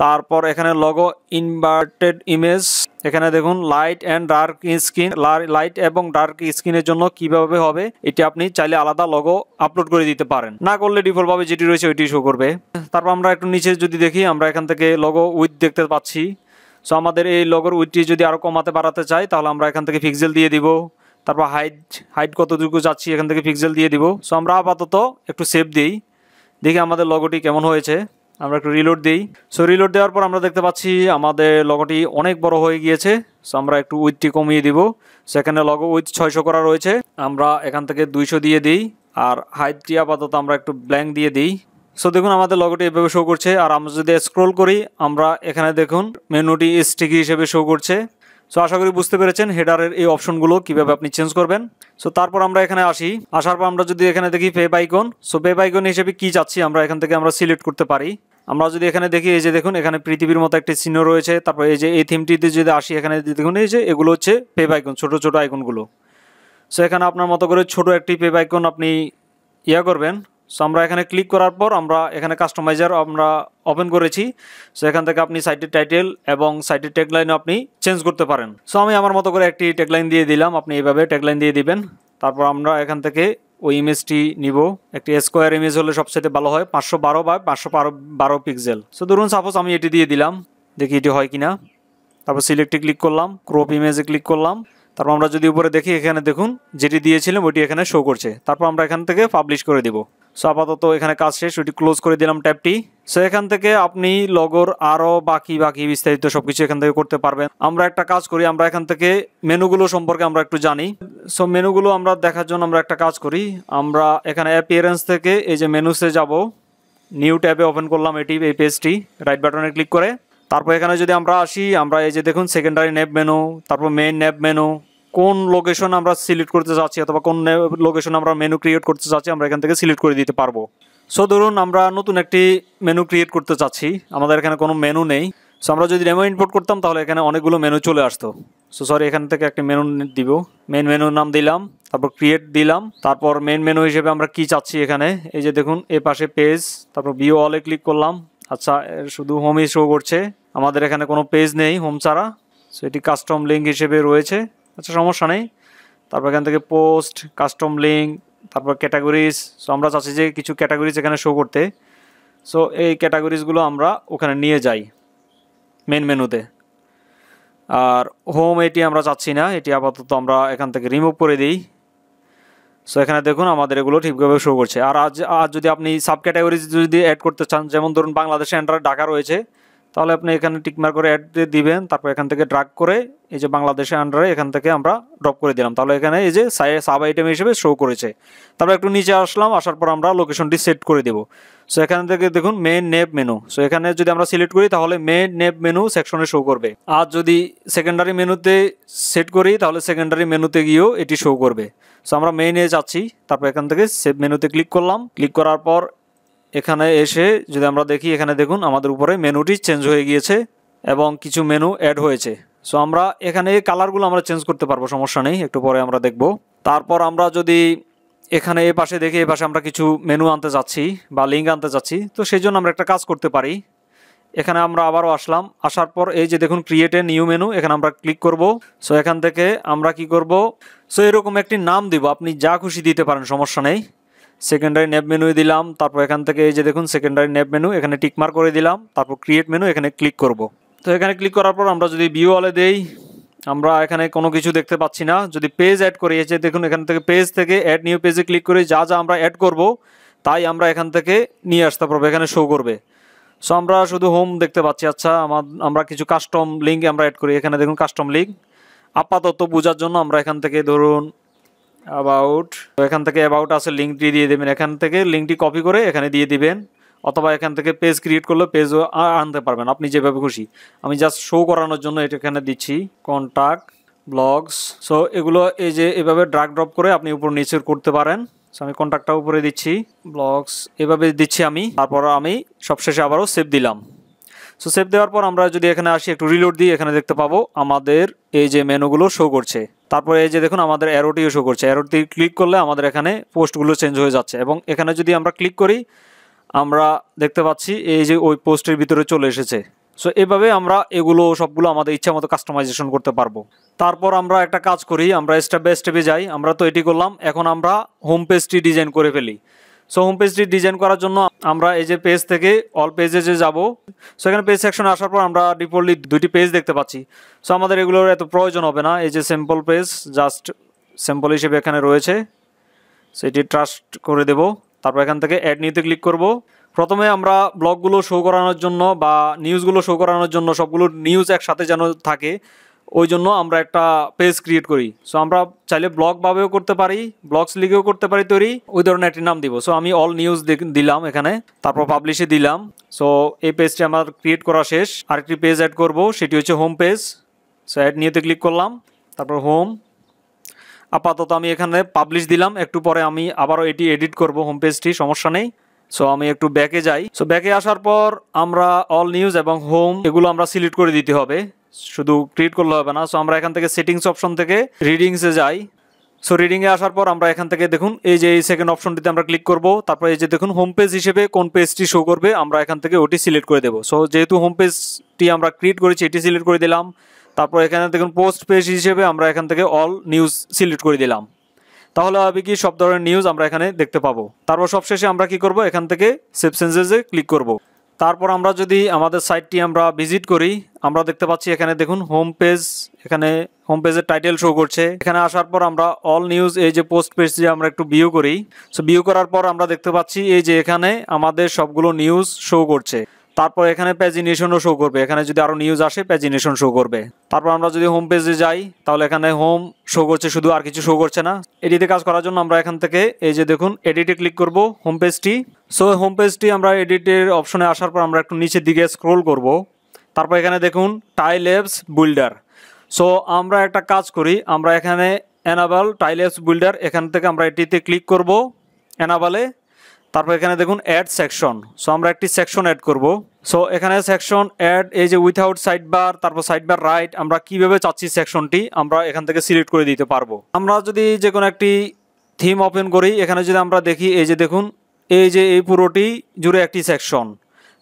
Speaker 1: তারপর এখানে লগো ইনভার্টেড ইমেজ এখানে দেখুন light and dark screen light এবং ডার্ক স্ক্রিনের জন্য কিভাবে হবে এটি আপনি চাইলে আলাদা লগো আপলোড করে দিতে পারেন না করলে ডিফল্টভাবে যেটি রয়েছে ওইটি শো করবে তারপর আমরা একটু নিচে যদি দেখি আমরা এখান থেকে লগো উইথ দেখতে পাচ্ছি সো আমাদের এই লগোর উইথটি যদি আরও কমাতে বাড়াতে চাই তাহলে আমরা এখান থেকে পিক্সেল দিয়ে দিব তারপর হাইট হাইট কতটুকু যাচ্ছি এখান থেকে ফিক্সেল দিয়ে দিব সো আমরা আপাতত একটু সেভ দিই দেখি আমাদের লগোটি কেমন হয়েছে আমরা একটু রিলোড দিই সো রিলোড দেওয়ার পর আমরা দেখতে পাচ্ছি আমাদের লগোটি অনেক বড় হয়ে গিয়েছে সো আমরা একটু উইথটি কমিয়ে দিব সেখানে লগো উইথ ছয়শো করা রয়েছে আমরা এখান থেকে দুইশো দিয়ে দিই আর হাইটটি আপাতত আমরা একটু ব্ল্যাঙ্ক দিয়ে দিই সো দেখুন আমাদের লগোটি এভাবে শো করছে আর আমরা যদি স্ক্রোল করি আমরা এখানে দেখুন মেনুটি স্টিকি হিসেবে শো করছে সো আশা করি বুঝতে পেরেছেন হেডারের এই অপশনগুলো কিভাবে আপনি চেঞ্জ করবেন সো তারপর আমরা এখানে আসি আসার পর আমরা যদি এখানে দেখি favicon so favicon হিসেবে কি চাচ্ছি আমরা এখান থেকে আমরা সিলেক্ট করতে পারি আমরা যদি এখানে দেখি এই যে দেখুন এখানে পৃথিবীর মতো একটি চিহ্ন রয়েছে তারপর এই যে এই থিমটিতে যদি আসি এখানে দেখুন এই যে এগুলো হচ্ছে পে বাইকন ছোটো ছোটো আইকনগুলো সো এখানে আপনার মতো করে ছোট একটি পে বাইকন আপনি ইয়া করবেন সো আমরা এখানে ক্লিক করার পর আমরা এখানে কাস্টমাইজার আমরা ওপেন করেছি সো এখান থেকে আপনি সাইটের টাইটেল এবং সাইটের টেকলাইন আপনি চেঞ্জ করতে পারেন সো আমি আমার মতো করে একটি টেকলাইন দিয়ে দিলাম আপনি এইভাবে টেকলাইন দিয়ে দিবেন তারপর আমরা এখান থেকে ওই ইমেজটি নিব একটি স্কোয়ার ইমেজ হলে সবচেয়ে ভালো হয় পাঁচশো বারো বা পাঁচশো বারো পিক্সেল সো ধরুন সাপোজ আমি এটি দিয়ে দিলাম দেখি এটি হয় কিনা তারপর সিলেক্টে ক্লিক করলাম ক্রপ ইমেজে ক্লিক করলাম তারপর আমরা যদি উপরে দেখি এখানে দেখুন যেটি দিয়েছিলাম ওইটি এখানে শো করছে তারপর আমরা এখান থেকে পাবলিশ করে দিব সো আপাতত এখানে কাজ শেষ ওটি ক্লোজ করে দিলাম ট্যাবটি সো এখান থেকে আপনি লগর আরও বাকি বাকি বিস্তারিত সব কিছু এখান থেকে করতে পারবেন আমরা একটা কাজ করি আমরা এখান থেকে মেনুগুলো সম্পর্কে আমরা একটু জানি সো মেনুগুলো আমরা দেখার জন্য আমরা একটা কাজ করি আমরা এখানে অ্যাপিয়ারেন্স থেকে এই যে মেনুসে যাব নিউ ট্যাবে ওপেন করলাম এটি এই পেজটি রাইট বাটনে ক্লিক করে তারপর এখানে যদি আমরা আসি আমরা এই যে দেখুন সেকেন্ডারি ন্যাব মেনু তারপর মেইন ন্যাব মেনু কোন লোকেশন আমরা সিলেক্ট করতে চাচ্ছি অথবা কোন লোকেশন আমরা মেনু ক্রিয়েট করতে চাচ্ছি আমরা এখান থেকে সিলেক্ট করে দিতে পারবো সো ধরুন আমরা নতুন একটি মেনু ক্রিয়েট করতে চাচ্ছি আমাদের এখানে কোনো মেনু নেই সো আমরা যদি রেমো ইনপোর্ট করতাম তাহলে এখানে অনেকগুলো মেনু চলে আসতো সো সরি এখান থেকে একটি মেনু দিব মেন মেনুর নাম দিলাম তারপর ক্রিয়েট দিলাম তারপর মেন মেনু হিসেবে আমরা কি চাচ্ছি এখানে এই যে দেখুন এ পাশে পেজ তারপর বিও অলে ক্লিক করলাম আচ্ছা শুধু হোমই শো করছে আমাদের এখানে কোনো পেজ নেই হোম ছাড়া সো এটি কাস্টম লিঙ্ক হিসেবে রয়েছে আচ্ছা সমস্যা নেই তারপর এখান থেকে পোস্ট কাস্টম লিঙ্ক তারপর ক্যাটাগরিজ সো আমরা চাচ্ছি যে কিছু ক্যাটাগরিজ এখানে শো করতে সো এই ক্যাটাগরিজগুলো আমরা ওখানে নিয়ে যাই মেন মেনুতে আর হোম এটি আমরা চাচ্ছি না এটি আপাতত আমরা এখান থেকে রিমুভ করে দিই সো এখানে দেখুন আমাদের এগুলো ঠিকভাবে শো করছে আর আজ আর যদি আপনি সাব ক্যাটাগরিজ যদি অ্যাড করতে চান যেমন ধরুন বাংলাদেশে অ্যান্ডার ঢাকা রয়েছে তাহলে আপনি এখানে টিকমার করে অ্যাড দিয়ে দিবেন তারপর এখান থেকে ড্রাগ করে এই যে বাংলাদেশের আন্ডারে এখান থেকে আমরা ড্রপ করে দিলাম তাহলে এখানে এই যে সাব আইটেম হিসেবে শো করেছে তারপর একটু নিচে আসলাম আসার পর আমরা লোকেশনটি সেট করে দেব সো এখান থেকে দেখুন মেন নেব মেনু সো এখানে যদি আমরা সিলেক্ট করি তাহলে মেন নেব মেনু সেকশনে শো করবে আর যদি সেকেন্ডারি মেনুতে সেট করি তাহলে সেকেন্ডারি মেনুতে গিয়েও এটি শো করবে সো আমরা মেনে যাচ্ছি তারপর এখান থেকে সেভ মেনুতে ক্লিক করলাম ক্লিক করার পর এখানে এসে যদি আমরা দেখি এখানে দেখুন আমাদের উপরে মেনুটি চেঞ্জ হয়ে গিয়েছে এবং কিছু মেনু অ্যাড হয়েছে সো আমরা এখানে কালারগুলো আমরা চেঞ্জ করতে পারবো সমস্যা নেই একটু পরে আমরা দেখব তারপর আমরা যদি এখানে এ পাশে দেখি এ পাশে আমরা কিছু মেনু আনতে যাচ্ছি বা লিঙ্ক আনতে যাচ্ছি তো সেই জন্য আমরা একটা কাজ করতে পারি এখানে আমরা আবারও আসলাম আসার পর এই যে দেখুন ক্রিয়েট এ নিউ মেনু এখানে আমরা ক্লিক করব সো এখান থেকে আমরা কি করব সো এরকম একটি নাম দিব আপনি যা খুশি দিতে পারেন সমস্যা নেই সেকেন্ডারি নেপ মেনুয়ে দিলাম তারপর এখান থেকে এই যে দেখুন সেকেন্ডারি নেপ মেনু এখানে টিকমার করে দিলাম তারপর ক্রিয়েট মেনু এখানে ক্লিক করব তো এখানে ক্লিক করার পর আমরা যদি ভিউ অলে দেই আমরা এখানে কোনো কিছু দেখতে পাচ্ছি না যদি পেজ অ্যাড করি এই যে দেখুন এখান থেকে পেজ থেকে অ্যাড নিউ পেজে ক্লিক করে যা যা আমরা অ্যাড করব তাই আমরা এখান থেকে নিয়ে আসতে পারবো এখানে শো করবে সো আমরা শুধু হোম দেখতে পাচ্ছি আচ্ছা আমার আমরা কিছু কাস্টম লিঙ্ক আমরা অ্যাড করি এখানে দেখুন কাস্টম লিঙ্ক আপাতত বোঝার জন্য আমরা এখান থেকে ধরুন অ্যাবাউট এখান থেকে অ্যাবাউট আসে লিঙ্কটি দিয়ে দেবেন এখান থেকে লিঙ্কটি কপি করে এখানে দিয়ে দিবেন অথবা এখান থেকে পেজ ক্রিয়েট করলে পেজও আনতে পারবেন আপনি যেভাবে খুশি আমি জাস্ট শো করানোর জন্য এটা এখানে দিচ্ছি কন্ট্যাক্ট ব্লগস সো এগুলো এই যে এভাবে ড্রাগ ড্রপ করে আপনি উপর নিচের করতে পারেন সো আমি কন্ট্যাক্টটা উপরে দিচ্ছি ব্লগস এভাবে দিচ্ছি আমি তারপর আমি সবশেষে আবারও সেভ দিলাম সো সেভ দেওয়ার পর আমরা যদি এখানে আসি একটু রিলোড দিই এখানে দেখতে পাবো আমাদের এই যে মেনুগুলো শো করছে তারপরে এই যে দেখুন আমাদের অ্যারোটি শো করছে অ্যারোটি ক্লিক করলে আমাদের এখানে পোস্টগুলো চেঞ্জ হয়ে যাচ্ছে এবং এখানে যদি আমরা ক্লিক করি আমরা দেখতে পাচ্ছি এই যে ওই পোস্টের ভিতরে চলে এসেছে সো এভাবে আমরা এগুলো সবগুলো আমাদের ইচ্ছা মতো কাস্টমাইজেশন করতে পারবো তারপর আমরা একটা কাজ করি আমরা স্টেপ বাই স্টেপে যাই আমরা তো এটি করলাম এখন আমরা হোম পেজটি ডিজাইন করে ফেলি সো হোম পেজটি ডিজাইন করার জন্য আমরা এই যে পেজ থেকে অল পেজে যে যাবো সো এখানে পেজ সেকশনে আসার পর আমরা ডিফল্টলি দুইটি পেজ দেখতে পাচ্ছি সো আমাদের এগুলোর এত প্রয়োজন হবে না এই যে স্যাম্পল পেজ জাস্ট স্যাম্পল হিসেবে এখানে রয়েছে সেটি ট্রাস্ট করে দেব তারপর এখান থেকে অ্যাড নিউতে ক্লিক করব প্রথমে আমরা ব্লগগুলো শো করানোর জন্য বা নিউজগুলো শো করানোর জন্য সবগুলো নিউজ একসাথে যেন থাকে ওই জন্য আমরা একটা পেজ ক্রিয়েট করি সো আমরা চাইলে ব্লগ ভাবেও করতে পারি ব্লগস লিখেও করতে পারি তৈরি ওই ধরনের একটি নাম দিব সো আমি অল নিউজ দিলাম এখানে তারপর পাবলিশে দিলাম সো এই পেজটি আমার ক্রিয়েট করা শেষ আরেকটি পেজ অ্যাড করব সেটি হচ্ছে হোম পেজ সো অ্যাড নিয়েতে ক্লিক করলাম তারপর হোম আপাতত আমি এখানে পাবলিশ দিলাম একটু পরে আমি আবারও এটি এডিট করব হোম পেজটি সমস্যা নেই সো আমি একটু ব্যাকে যাই সো ব্যাকে আসার পর আমরা অল নিউজ এবং হোম এগুলো আমরা সিলেক্ট করে দিতে হবে শুধু ক্রিয়েট করলে হবে না সো আমরা এখান থেকে সেটিংস অপশন থেকে রিডিংসে যাই সো রিডিংয়ে আসার পর আমরা এখান থেকে দেখুন এই যে এই সেকেন্ড অপশনটিতে আমরা ক্লিক করব তারপর এই যে দেখুন হোম পেজ হিসেবে কোন পেজটি শো করবে আমরা এখান থেকে ওটি সিলেক্ট করে দেবো সো যেহেতু হোম পেজটি আমরা ক্রিয়েট করেছি এটি সিলেক্ট করে দিলাম তারপর এখানে দেখুন পোস্ট পেজ হিসেবে আমরা এখান থেকে অল নিউজ সিলেক্ট করে দিলাম তাহলে হবে কি সব ধরনের নিউজ আমরা এখানে দেখতে পাবো তারপর সবশেষে আমরা কি করব এখান থেকে সেপসেন্সেসে ক্লিক করব। তারপর আমরা যদি আমাদের সাইটটি আমরা ভিজিট করি আমরা দেখতে পাচ্ছি এখানে দেখুন হোম পেজ এখানে হোম পেজের টাইটেল শো করছে এখানে আসার পর আমরা অল নিউজ এই যে পোস্ট পেজ যে আমরা একটু বিউ করি সো বিউ করার পর আমরা দেখতে পাচ্ছি এই যে এখানে আমাদের সবগুলো নিউজ শো করছে তারপর এখানে প্যাজিনেশনও শো করবে এখানে যদি আরও নিউজ আসে প্যাজিনেশন শো করবে তারপর আমরা যদি হোম পেজে যাই তাহলে এখানে হোম শো করছে শুধু আর কিছু শো করছে না এডিটে কাজ করার জন্য আমরা এখান থেকে এই যে দেখুন এডিটে ক্লিক করব হোম পেজটি সো হোম পেজটি আমরা এডিটের অপশনে আসার পর আমরা একটু নিচের দিকে স্ক্রোল করব তারপর এখানে দেখুন টাইলেপস বিল্ডার সো আমরা একটা কাজ করি আমরা এখানে অ্যানাবাল টাইলেপস বিল্ডার এখান থেকে আমরা এটিতে ক্লিক করব অ্যানাবালে তারপর এখানে দেখুন অ্যাড সেকশন সো আমরা একটি সেকশন অ্যাড করব সো এখানে সেকশন অ্যাড এই যে উইথাউট সাইড বার তারপর সাইড বার রাইট আমরা কিভাবে চাচ্ছি সেকশনটি আমরা এখান থেকে সিলেক্ট করে দিতে পারবো আমরা যদি যে কোনো একটি থিম ওপেন করি এখানে যদি আমরা দেখি এই যে দেখুন এই যে এই পুরোটি জুড়ে একটি সেকশন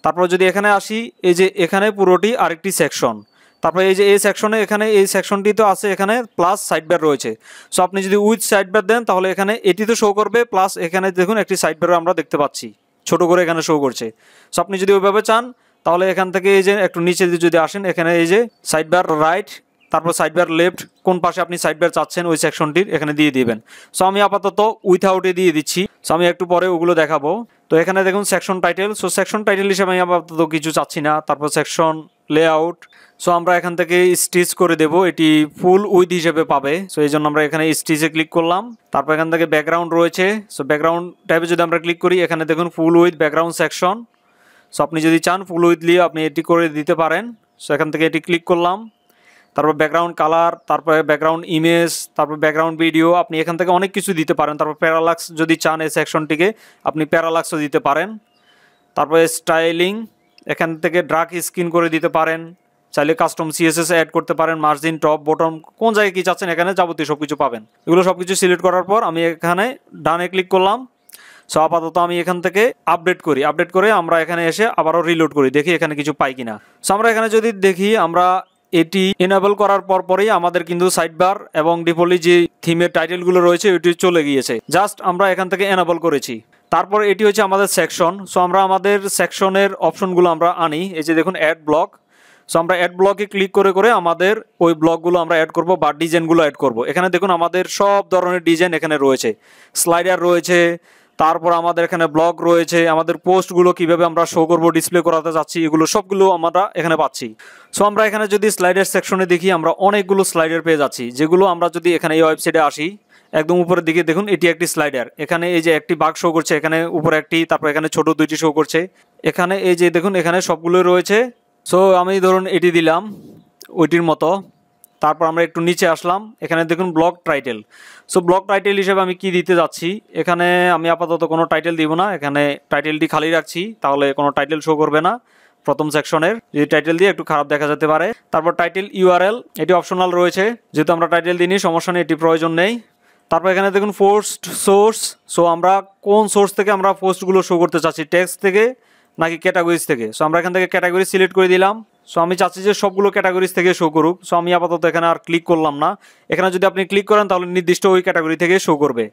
Speaker 1: তারপর যদি এখানে আসি এই যে এখানে পুরোটি আরেকটি সেকশন তারপরে এই যে এই সেকশনে এখানে এই সেকশনটি তো আছে এখানে প্লাস সাইড ব্যার রয়েছে সো আপনি যদি উইথ সাইডবার দেন তাহলে এখানে এটি তো শো করবে প্লাস এখানে দেখুন একটি সাইডবারও আমরা দেখতে পাচ্ছি ছোট করে এখানে শো করছে সো আপনি যদি ওইভাবে চান তাহলে এখান থেকে এই যে একটু নিচে যদি আসেন এখানে এই যে সাইডবার রাইট তারপর সাইডবার লেফট কোন পাশে আপনি সাইডবার চাচ্ছেন ওই সেকশনটির এখানে দিয়ে দিবেন সো আমি আপাতত উইথআউটে দিয়ে দিচ্ছি সো আমি একটু পরে ওগুলো দেখাবো তো এখানে দেখুন section title so section title হিসেবে আমি আপাতত কিছু চাচ্ছি না তারপর সেকশন লেআউট সো আমরা এখান থেকে স্টিচ করে দেব এটি ফুল উইথ হিসেবে পাবে সো এই জন্য আমরা এখানে স্টিচে ক্লিক করলাম তারপর এখান থেকে ব্যাকগ্রাউন্ড রয়েছে সো ব্যাকগ্রাউন্ড টাইপে যদি আমরা ক্লিক করি এখানে দেখুন full width background section so আপনি যদি চান ফুল উইথ লিয়ে আপনি এটি করে দিতে পারেন সো এখান থেকে এটি ক্লিক করলাম তারপর ব্যাকগ্রাউন্ড কালার তারপরে ব্যাকগ্রাউন্ড ইমেজ তারপর ব্যাকগ্রাউন্ড ভিডিও আপনি এখান থেকে অনেক কিছু দিতে পারেন তারপর প্যারালাক্স যদি চান এই সেকশনটিকে আপনি প্যারালাক্সও দিতে পারেন তারপরে স্টাইলিং এখান থেকে ড্রাগ স্ক্রিন করে দিতে পারেন চাইলে কাস্টম সিএসএস অ্যাড করতে পারেন মার্জিন টপ বটম কোন জায়গায় কী চাচ্ছেন এখানে যাবতীয় সব কিছু পাবেন এগুলো সব কিছু সিলেক্ট করার পর আমি এখানে ডানে ক্লিক করলাম সো আপাতত আমি এখান থেকে আপডেট করি আপডেট করে আমরা এখানে এসে আবারও রিলোড করি দেখি এখানে কিছু পাই কিনা সো আমরা এখানে যদি দেখি আমরা এটি এনাবল করার পর পরেই আমাদের কিন্তু সাইডবার এবং ডিফল্টলি যে থিমের টাইটেলগুলো রয়েছে ওইটি চলে গিয়েছে জাস্ট আমরা এখান থেকে এনাবল করেছি তারপর এটি হচ্ছে আমাদের সেকশন সো আমরা আমাদের সেকশনের অপশনগুলো আমরা আনি এই যে দেখুন অ্যাড ব্লক সো আমরা অ্যাড ব্লকে ক্লিক করে করে আমাদের ওই ব্লকগুলো আমরা অ্যাড করব বা ডিজাইনগুলো অ্যাড করব এখানে দেখুন আমাদের সব ধরনের ডিজাইন এখানে রয়েছে স্লাইডার রয়েছে তারপর আমাদের এখানে ব্লগ রয়েছে আমাদের পোস্টগুলো কিভাবে আমরা শো করবো ডিসপ্লে করাতে যাচ্ছি এগুলো সবগুলো আমরা এখানে পাচ্ছি সো আমরা এখানে যদি স্লাইডের সেকশনে দেখি আমরা অনেকগুলো স্লাইডার পেয়ে যাচ্ছি যেগুলো আমরা যদি এখানে এই ওয়েবসাইটে আসি একদম উপরের দিকে দেখুন এটি একটি স্লাইডার এখানে এই যে একটি বাঘ শো করছে এখানে উপরে একটি তারপর এখানে ছোট দুইটি শো করছে এখানে এই যে দেখুন এখানে সবগুলো রয়েছে সো আমি ধরুন এটি দিলাম ওইটির মতো তারপর আমরা একটু নিচে আসলাম এখানে দেখুন block title so block title হিসেবে আমি কি দিতে যাচ্ছি এখানে আমি আপাতত কোনো টাইটেল দিব না এখানে টাইটেলটি খালি রাখছি তাহলে কোনো টাইটেল শো করবে না প্রথম সেকশনের যদি টাইটেল দিয়ে একটু খারাপ দেখা যেতে পারে তারপর টাইটেল ইউআরএল এটি অপশনাল রয়েছে যেহেতু আমরা টাইটেল দিই সমস্যা নেই এটি প্রয়োজন নেই তারপর এখানে দেখুন পোস্ট সোর্স সো আমরা কোন সোর্স থেকে আমরা পোস্টগুলো শো করতে চাচ্ছি টেক্সট থেকে নাকি ক্যাটাগরিজ থেকে সো আমরা এখান থেকে ক্যাটাগরি সিলেক্ট করে দিলাম সো আমি চাচ্ছি যে সবগুলো ক্যাটাগরিজ থেকে শো করুক সো আমি আপাতত এখানে আর ক্লিক করলাম না এখানে যদি আপনি ক্লিক করেন তাহলে নির্দিষ্ট ওই ক্যাটাগরি থেকে শো করবে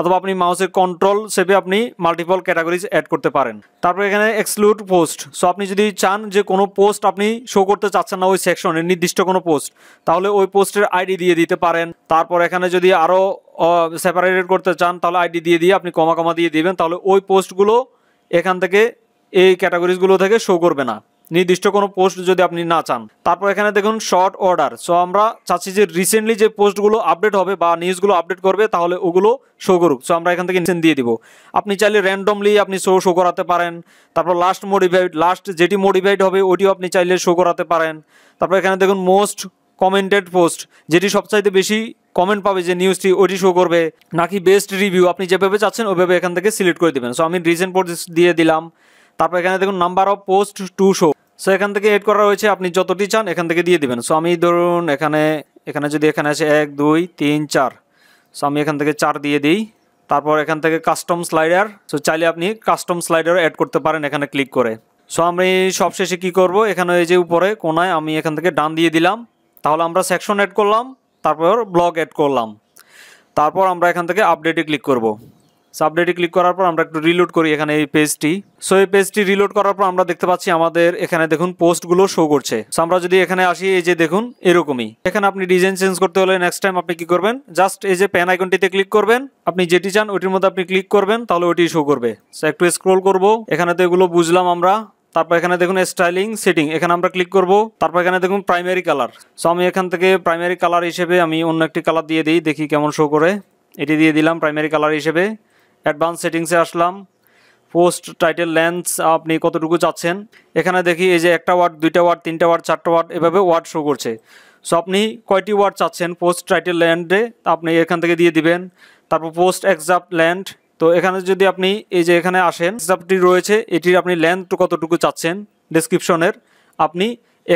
Speaker 1: অথবা আপনি মাউসের কন্ট্রোল সেভে আপনি মাল্টিপল ক্যাটাগরিজ অ্যাড করতে পারেন তারপর এখানে এক্সক্লুড পোস্ট সো আপনি যদি চান যে কোনো পোস্ট আপনি শো করতে চাচ্ছেন না ওই সেকশনে নির্দিষ্ট কোনো পোস্ট তাহলে ওই পোস্টের আইডি দিয়ে দিতে পারেন তারপর এখানে যদি আরও সেপারেটেড করতে চান তাহলে আইডি দিয়ে দিয়ে আপনি কমা কমা দিয়ে দিবেন তাহলে ওই পোস্টগুলো এখান থেকে এই ক্যাটাগরিজগুলো থেকে শো করবে না নির্দিষ্ট কোনো পোস্ট যদি আপনি না চান তারপর এখানে দেখুন শর্ট অর্ডার সো আমরা চাচ্ছি যে রিসেন্টলি যে পোস্টগুলো আপডেট হবে বা নিউজগুলো আপডেট করবে তাহলে ওগুলো শো করুক সো আমরা এখান থেকে ইনসেন দিয়ে দিব আপনি চাইলে র্যান্ডমলি আপনি শো শো করাতে পারেন তারপর লাস্ট মডিফাইড লাস্ট যেটি মডিফাইড হবে ওটিও আপনি চাইলে শো করাতে পারেন তারপর এখানে দেখুন মোস্ট কমেন্টেড পোস্ট যেটি সবচাইতে বেশি কমেন্ট পাবে যে নিউজটি ওটি শো করবে নাকি বেস্ট রিভিউ আপনি যেভাবে চাচ্ছেন ওইভাবে এখান থেকে সিলেক্ট করে দেবেন সো আমি রিসেন্ট পোস্ট দিয়ে দিলাম তারপর এখানে দেখুন number of post to show so এখান থেকে এড করা রয়েছে আপনি যতটি চান এখান থেকে দিয়ে দিবেন সো আমি ধরুন এখানে এখানে যদি এখানে আছে এক দুই তিন চার সো আমি এখান থেকে চার দিয়ে দিই তারপর এখান থেকে কাস্টম স্লাইডার সো চাইলে আপনি কাস্টম স্লাইডারও অ্যাড করতে পারেন এখানে ক্লিক করে সো আমি সবশেষে কি করব এখানে এই যে উপরে কোনায় আমি এখান থেকে ডান দিয়ে দিলাম তাহলে আমরা সেকশন অ্যাড করলাম তারপর ব্লগ অ্যাড করলাম তারপর আমরা এখান থেকে আপডেটে ক্লিক করব সো আপডেটে ক্লিক করার পর আমরা একটু রিলোড করি এখানে এই পেজটি সো এই পেজটি রিলোড করার পর আমরা দেখতে পাচ্ছি আমাদের এখানে দেখুন পোস্টগুলো শো করছে সো আমরা যদি এখানে আসি এই যে দেখুন এরকমই এখানে আপনি ডিজাইন চেঞ্জ করতে হলে নেক্সট টাইম আপনি কি করবেন জাস্ট এই যে প্যান আইকনটিতে ক্লিক করবেন আপনি যেটি চান ওটির মধ্যে আপনি ক্লিক করবেন তাহলে ওইটি শো করবে সো একটু স্ক্রোল করব এখানে তো এগুলো বুঝলাম আমরা তারপর এখানে দেখুন স্টাইলিং সেটিং এখানে আমরা ক্লিক করব তারপর এখানে দেখুন প্রাইমারি কালার সো আমি এখান থেকে প্রাইমারি কালার হিসেবে আমি অন্য একটি কালার দিয়ে দিই দেখি কেমন শো করে এটি দিয়ে দিলাম প্রাইমারি কালার হিসেবে অ্যাডভান্স সেটিংসে আসলাম পোস্ট টাইটেল লেন্স আপনি কতটুকু চাচ্ছেন এখানে দেখি এই যে একটা ওয়ার্ড দুইটা ওয়ার্ড তিনটা ওয়ার্ড চারটা ওয়ার্ড এভাবে ওয়ার্ড শো করছে সো আপনি কয়টি ওয়ার্ড চাচ্ছেন পোস্ট টাইটেল ল্যান্ডে আপনি এখান থেকে দিয়ে দিবেন তারপর পোস্ট এক্সাপ্ট ল্যান্ড তো এখানে যদি আপনি এই যে এখানে আসেন এক্সাপ্টটি রয়েছে এটির আপনি লেন্থ কতটুকু চাচ্ছেন ডিসক্রিপশনের আপনি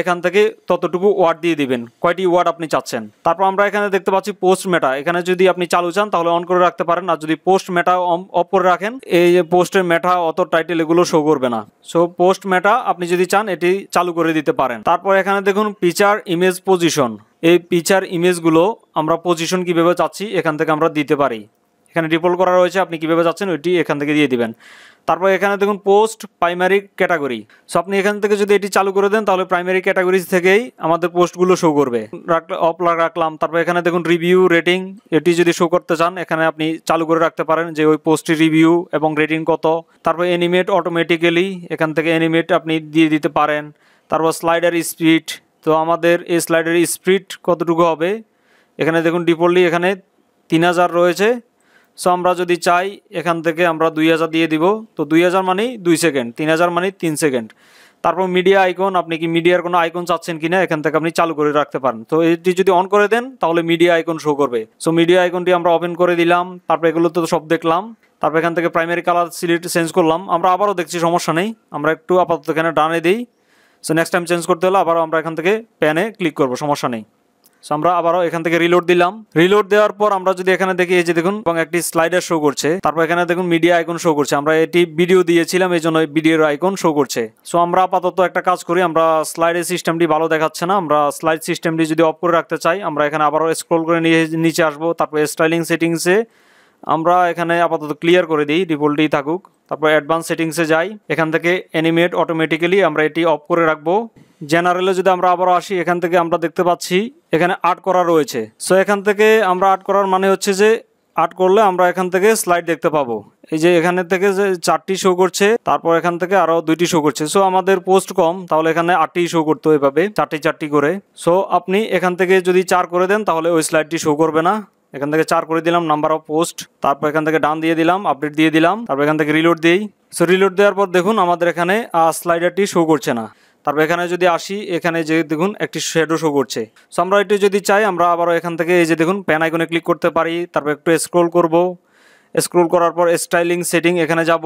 Speaker 1: এখান থেকে ততটুকু ওয়ার্ড দিয়ে দিবেন কয়টি ওয়ার্ড আপনি চাচ্ছেন তারপর আমরা এখানে দেখতে পাচ্ছি পোস্ট মেটা এখানে যদি আপনি চালু চান তাহলে অন করে রাখতে পারেন আর যদি পোস্ট মেটা অফ করে রাখেন এই যে পোস্টের মেটা অত টাইটেল এগুলো শো করবে না সো পোস্ট মেটা আপনি যদি চান এটি চালু করে দিতে পারেন তারপর এখানে দেখুন পিচার ইমেজ পজিশন এই পিচার ইমেজগুলো আমরা পজিশন কীভাবে চাচ্ছি এখান থেকে আমরা দিতে পারি এখানে ডিফল্ট করা রয়েছে আপনি কীভাবে চাচ্ছেন ওইটি এখান থেকে দিয়ে দিবেন তারপর এখানে দেখুন পোস্ট প্রাইমারি ক্যাটাগরি সো আপনি এখান থেকে যদি এটি চালু করে দেন তাহলে প্রাইমারি ক্যাটাগরিজ থেকেই আমাদের পোস্টগুলো শো করবে অফ রাখলাম তারপর এখানে দেখুন রিভিউ রেটিং এটি যদি শো করতে চান এখানে আপনি চালু করে রাখতে পারেন যে ওই পোস্টটি রিভিউ এবং রেটিং কত তারপর অ্যানিমেট অটোমেটিক্যালি এখান থেকে অ্যানিমেট আপনি দিয়ে দিতে পারেন তারপর স্লাইডার স্পিড তো আমাদের এই স্লাইডার স্পিড কতটুকু হবে এখানে দেখুন ডিফল্টলি এখানে তিন হাজার রয়েছে সো আমরা যদি চাই এখান থেকে আমরা দুই হাজার দিয়ে দিব তো দুই হাজার মানে দুই সেকেন্ড তিন হাজার মানে তিন সেকেন্ড তারপর মিডিয়া আইকন আপনি কি মিডিয়ার কোনো আইকন চাচ্ছেন কিনা এখান থেকে আপনি চালু করে রাখতে পারেন তো এটি যদি অন করে দেন তাহলে মিডিয়া আইকন শো করবে সো মিডিয়া আইকনটি আমরা ওপেন করে দিলাম তারপর এগুলো তো সব দেখলাম তারপর এখান থেকে প্রাইমারি কালার সিলিট চেঞ্জ করলাম আমরা আবারও দেখছি সমস্যা নেই আমরা একটু আপাতত এখানে ডানে দিই সো নেক্সট টাইম চেঞ্জ করতে হলে আবারও আমরা এখান থেকে প্যানে ক্লিক করবো সমস্যা নেই সো আমরা আবারও এখান থেকে রিলোড দিলাম রিলোড দেওয়ার পর আমরা যদি এখানে দেখি এই যে দেখুন এবং একটি স্লাইডার শো করছে তারপর এখানে দেখুন মিডিয়া আইকন শো করছে আমরা এটি ভিডিও দিয়েছিলাম এই জন্য ভিডিওর আইকন শো করছে সো আমরা আপাতত একটা কাজ করি আমরা স্লাইডের সিস্টেমটি ভালো দেখাচ্ছে না আমরা স্লাইড সিস্টেমটি যদি অফ করে রাখতে চাই আমরা এখানে আবারও স্ক্রোল করে নিয়ে নিচে আসবো তারপর স্টাইলিং সেটিংসে আমরা এখানে আপাতত ক্লিয়ার করে দিই ডিফল্টই থাকুক তারপর অ্যাডভান্স সেটিংসে যাই এখান থেকে অ্যানিমেট অটোমেটিক্যালি আমরা এটি অফ করে রাখবো জেনারেলে যদি আমরা আবারও আসি এখান থেকে আমরা দেখতে পাচ্ছি এখানে আর্ট করা রয়েছে সো এখান থেকে আমরা আর্ট করার মানে হচ্ছে যে আর্ট করলে আমরা এখান থেকে স্লাইড দেখতে পাবো এই যে এখানে থেকে যে চারটি শো করছে তারপর এখান থেকে আরো দুইটি শো করছে সো আমাদের পোস্ট কম তাহলে এখানে আটটি শো করতে এভাবে চারটি চারটি করে সো আপনি এখান থেকে যদি চার করে দেন তাহলে ওই স্লাইডটি শো করবে না এখান থেকে চার করে দিলাম নাম্বার অফ পোস্ট তারপর এখান থেকে ডান দিয়ে দিলাম আপডেট দিয়ে দিলাম তারপর এখান থেকে রিলোড দিই সো রিলোড দেওয়ার পর দেখুন আমাদের এখানে স্লাইডারটি শো করছে না তারপর এখানে যদি আসি এখানে যে দেখুন একটি শেডো শো করছে সো আমরা এটি যদি চাই আমরা আবারও এখান থেকে এই যে দেখুন প্যান আইকনে ক্লিক করতে পারি তারপর একটু স্ক্রোল করব স্ক্রোল করার পর স্টাইলিং সেটিং এখানে যাব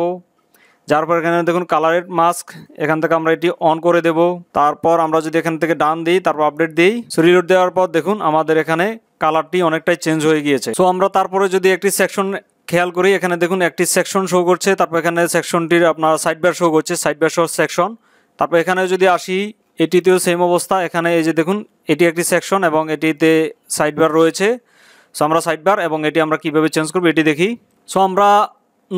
Speaker 1: যার পর এখানে দেখুন কালারের মাস্ক এখান থেকে আমরা এটি অন করে দেব তারপর আমরা যদি এখান থেকে ডান দিই তারপর আপডেট দিই শরীর দেওয়ার পর দেখুন আমাদের এখানে কালারটি অনেকটাই চেঞ্জ হয়ে গিয়েছে সো আমরা তারপরে যদি একটি সেকশন খেয়াল করি এখানে দেখুন একটি সেকশন শো করছে তারপর এখানে সেকশনটির আপনার সাইড ব্যার শো করছে সাইড ব্যার শো সেকশন তারপর এখানে যদি আসি এটিতেও সেম অবস্থা এখানে এই যে দেখুন এটি একটি সেকশন এবং এটিতে সাইডবার রয়েছে সো আমরা সাইডবার এবং এটি আমরা কিভাবে চেঞ্জ করব এটি দেখি সো আমরা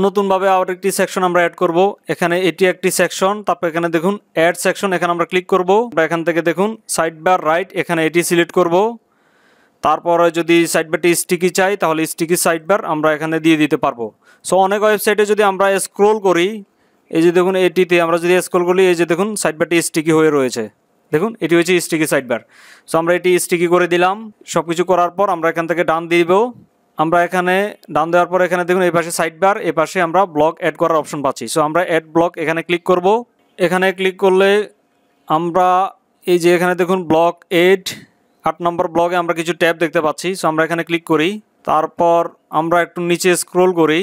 Speaker 1: নতুনভাবে আবার একটি সেকশন আমরা অ্যাড করব এখানে এটি একটি সেকশন তারপর এখানে দেখুন অ্যাড সেকশন এখানে আমরা ক্লিক করব আমরা এখান থেকে দেখুন সাইডবার রাইট এখানে এটি সিলেক্ট করব তারপরে যদি সাইডবারটি স্টিকি চাই তাহলে স্টিকি সাইডবার আমরা এখানে দিয়ে দিতে পারবো সো অনেক ওয়েবসাইটে যদি আমরা স্ক্রোল করি এই যে দেখুন এটিতে আমরা যদি স্ক্রল করি এই যে দেখুন সাইডবারটি স্টিকি হয়ে রয়েছে দেখুন এটি হচ্ছে স্টিকি সাইডবার সো আমরা এটি স্টিকি করে দিলাম সব কিছু করার পর আমরা এখান থেকে ডান দিব আমরা এখানে ডান দেওয়ার পর এখানে দেখুন এই পাশে সাইডবার এ পাশে আমরা ব্লক অ্যাড করার অপশন পাচ্ছি সো আমরা অ্যাড ব্লক এখানে ক্লিক করব এখানে ক্লিক করলে আমরা এই যে এখানে দেখুন ব্লক এড আট নম্বর ব্লকে আমরা কিছু ট্যাব দেখতে পাচ্ছি সো আমরা এখানে ক্লিক করি তারপর আমরা একটু নিচে স্ক্রোল করি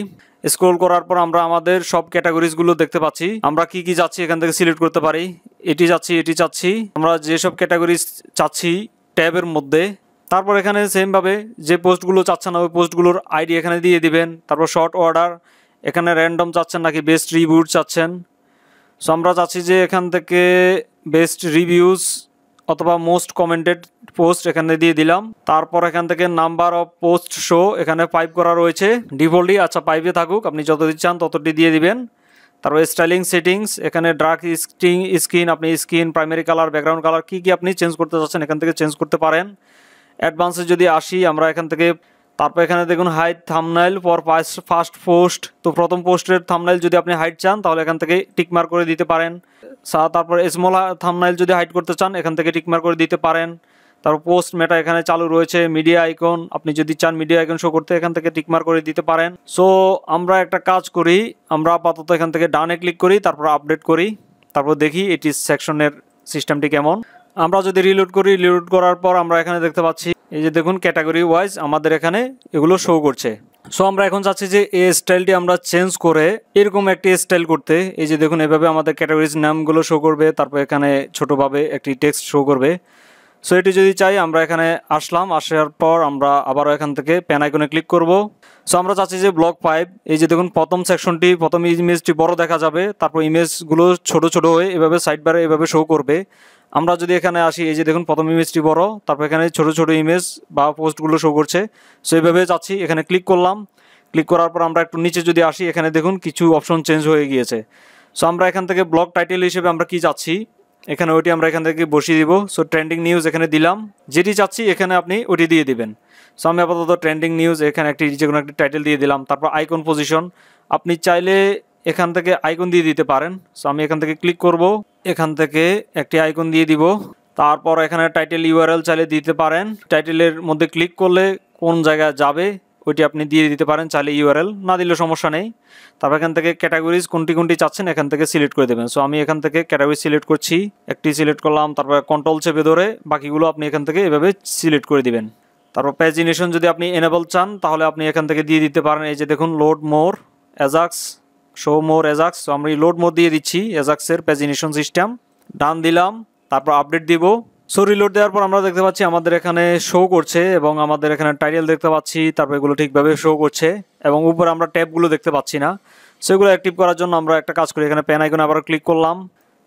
Speaker 1: স্ক্রোল করার পর আমরা আমাদের সব ক্যাটাগরিজগুলো দেখতে পাচ্ছি আমরা কি কি যাচ্ছি এখান থেকে সিলেক্ট করতে পারি এটি যাচ্ছি এটি চাচ্ছি আমরা যেসব ক্যাটাগরিজ চাচ্ছি ট্যাবের মধ্যে তারপর এখানে সেমভাবে যে পোস্টগুলো চাচ্ছেন ওই পোস্টগুলোর আইডি এখানে দিয়ে দিবেন তারপর শর্ট অর্ডার এখানে র্যান্ডম চাচ্ছেন নাকি বেস্ট রিভিউ চাচ্ছেন সো আমরা চাচ্ছি যে এখান থেকে বেস্ট রিভিউজ অথবা মোস্ট কমেন্টেড পোস্ট এখানে দিয়ে দিলাম তারপর এখান থেকে নাম্বার অফ পোস্ট শো এখানে পাইপ করা রয়েছে ডিফল্টই আচ্ছা পাইপে থাকুক আপনি যতটি চান ততটি দিয়ে দিবেন তারপর স্টাইলিং সেটিংস এখানে ড্রাক স্ক্রিন স্ক্রিন আপনি screen primary colour background colour কী কী আপনি চেঞ্জ করতে চাচ্ছেন এখান থেকে চেঞ্জ করতে পারেন অ্যাডভান্সে যদি আসি আমরা এখান থেকে তারপর এখানে দেখুন height thumbnail for first post তো প্রথম পোস্টের থামনাইল যদি আপনি হাইট চান তাহলে এখান থেকে টিকমার্ক করে দিতে পারেন তারপর স্মল থামনাইল যদি হাইট করতে চান এখান থেকে টিকমার্ক করে দিতে পারেন তারপর পোস্ট মেটা এখানে চালু রয়েছে মিডিয়া আইকন আপনি যদি চান মিডিয়া আইকন শো করতে এখান থেকে টিকমার করে দিতে পারেন সো আমরা একটা কাজ করি আমরা আপাতত এখান থেকে ডানে ক্লিক করি তারপর আপডেট করি তারপর দেখি এটি সেকশনের সিস্টেমটি কেমন আমরা যদি রিলোড করি রিলোড করার পর আমরা এখানে দেখতে পাচ্ছি এই যে দেখুন ক্যাটাগরি ওয়াইজ আমাদের এখানে এগুলো শো করছে সো আমরা এখন চাচ্ছি যে এই স্টাইলটি আমরা চেঞ্জ করে এরকম একটি স্টাইল করতে এই যে দেখুন এভাবে আমাদের ক্যাটাগরিজ নামগুলো শো করবে তারপর এখানে ছোটোভাবে একটি টেক্সট শো করবে সো এটি যদি চাই আমরা এখানে আসলাম আসার পর আমরা আবারও এখান থেকে প্যান আইকনে ক্লিক করব সো আমরা চাচ্ছি যে ব্লক ফাইভ এই যে দেখুন প্রথম সেকশনটি প্রথম ইমেজটি বড় দেখা যাবে তারপর ইমেজগুলো ছোট ছোট হয়ে এভাবে সাইড বারে এভাবে শো করবে আমরা যদি এখানে আসি এই যে দেখুন প্রথম ইমেজটি বড় তারপর এখানে ছোট ছোট ইমেজ বা পোস্টগুলো শো করছে সো এইভাবে চাচ্ছি এখানে ক্লিক করলাম ক্লিক করার পর আমরা একটু নিচে যদি আসি এখানে দেখুন কিছু অপশন চেঞ্জ হয়ে গিয়েছে সো আমরা এখান থেকে ব্লক টাইটেল হিসেবে আমরা কি চাচ্ছি এখানে ওটি আমরা এখান থেকে বসিয়ে দিব সো ট্রেন্ডিং নিউজ এখানে দিলাম যেটি চাচ্ছি এখানে আপনি ওটি দিয়ে দিবেন সো আমি আপাতত ট্রেন্ডিং নিউজ এখানে একটি যে কোনো একটি টাইটেল দিয়ে দিলাম তারপর আইকন পজিশন আপনি চাইলে এখান থেকে আইকন দিয়ে দিতে পারেন সো আমি এখান থেকে ক্লিক করব এখান থেকে একটি আইকন দিয়ে দিব তারপর এখানে টাইটেল ইউআরএল চাইলে দিতে পারেন টাইটেলের মধ্যে ক্লিক করলে কোন জায়গায় যাবে ওইটি আপনি দিয়ে দিতে পারেন চাইলে ইউআরএল না দিলে সমস্যা নেই তারপর এখান থেকে ক্যাটাগরিজ কোনটি কোনটি চাচ্ছেন এখান থেকে সিলেক্ট করে দেবেন সো আমি এখান থেকে ক্যাটাগরি সিলেক্ট করছি একটি সিলেক্ট করলাম তারপর কন্ট্রোল চেপে ধরে বাকিগুলো আপনি এখান থেকে এভাবে সিলেক্ট করে দিবেন তারপর প্যাজিনেশন যদি আপনি এনেবল চান তাহলে আপনি এখান থেকে দিয়ে দিতে পারেন এই যে দেখুন load more ajax show more ajax আমরা লোড মোর দিয়ে দিচ্ছি অ্যাজাক্সের প্যাজিনেশন সিস্টেম ডান দিলাম তারপর আপডেট দিব সো রিলোড দেওয়ার পর আমরা দেখতে পাচ্ছি আমাদের এখানে শো করছে এবং আমাদের এখানে টাইটেল দেখতে পাচ্ছি তারপর এগুলো ঠিকভাবে শো করছে এবং উপরে আমরা ট্যাবগুলো দেখতে পাচ্ছি না সেগুলো অ্যাক্টিভ করার জন্য আমরা একটা কাজ করি এখানে প্যান আইকনে আবার ক্লিক করলাম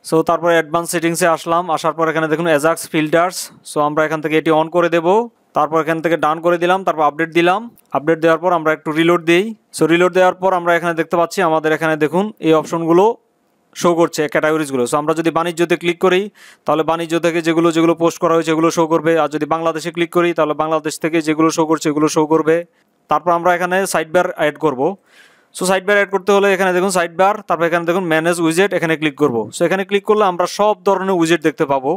Speaker 1: সো তারপরে অ্যাডভান্স সেটিংসে আসলাম আসার পর এখানে দেখুন অ্যাজাক্স ফিল্টার্স সো আমরা এখান থেকে এটি অন করে দেবো তারপর এখান থেকে ডান করে দিলাম তারপর আপডেট দিলাম আপডেট দেওয়ার পর আমরা একটু রিলোড দিই সো রিলোড দেওয়ার পর আমরা এখানে দেখতে পাচ্ছি আমাদের এখানে দেখুন এই অপশনগুলো শো করছে ক্যাটাগরিজগুলো সো আমরা যদি বাণিজ্যতে ক্লিক করি তাহলে বাণিজ্য থেকে যেগুলো যেগুলো পোস্ট করা হয়েছে এগুলো শো করবে আর যদি বাংলাদেশে ক্লিক করি তাহলে বাংলাদেশ থেকে যেগুলো শো করছে এগুলো শো করবে তারপর আমরা এখানে সাইডবার অ্যাড করব সো সাইডবার অ্যাড করতে হলে এখানে দেখুন সাইডবার তারপর এখানে দেখুন ম্যানেজ উইজেট এখানে ক্লিক করব সো এখানে ক্লিক করলে আমরা সব ধরনের উইজেট দেখতে পাবো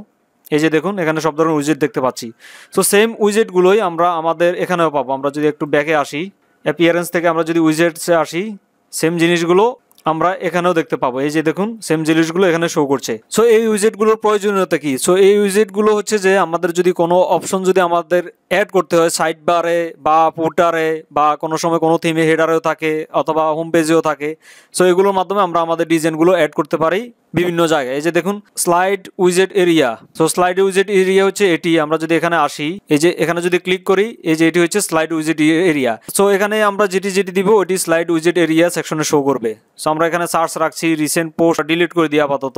Speaker 1: এই যে দেখুন এখানে সব ধরনের উইজেট দেখতে পাচ্ছি সো সেম উইজেটগুলোই আমরা আমাদের এখানেও পাবো আমরা যদি একটু ব্যাকে আসি অ্যাপিয়ারেন্স থেকে আমরা যদি উইজেটসে আসি সেম জিনিসগুলো আমরা এখানেও দেখতে পাবো এই যে দেখুন সেম জিনিসগুলো এখানে শো করছে সো এই উইজেটগুলোর প্রয়োজনীয়তা কি সো এই উইজেটগুলো হচ্ছে যে আমাদের যদি কোনো অপশন যদি আমাদের অ্যাড করতে হয় সাইড বারে বা পোর্টারে বা কোনো সময় কোনো থিমে হেডারেও থাকে অথবা হোম পেজেও থাকে সো এগুলোর মাধ্যমে আমরা আমাদের ডিজাইনগুলো অ্যাড করতে পারি বিভিন্ন জায়গায় এই যে দেখুন স্লাইড উইজেট এরিয়া তো স্লাইড উইজেট এরিয়া হচ্ছে এটি আমরা যদি এখানে আসি এই যে এখানে যদি ক্লিক করি এই যে এটি হচ্ছে স্লাইড উইজেট এরিয়া সো এখানে আমরা যেটি যেটি দিব ওটি স্লাইড উইজেট এরিয়া সেকশনে শো করবে সো আমরা এখানে সার্চ রাখছি রিসেন্ট পোস্ট ডিলিট করে দিই আপাতত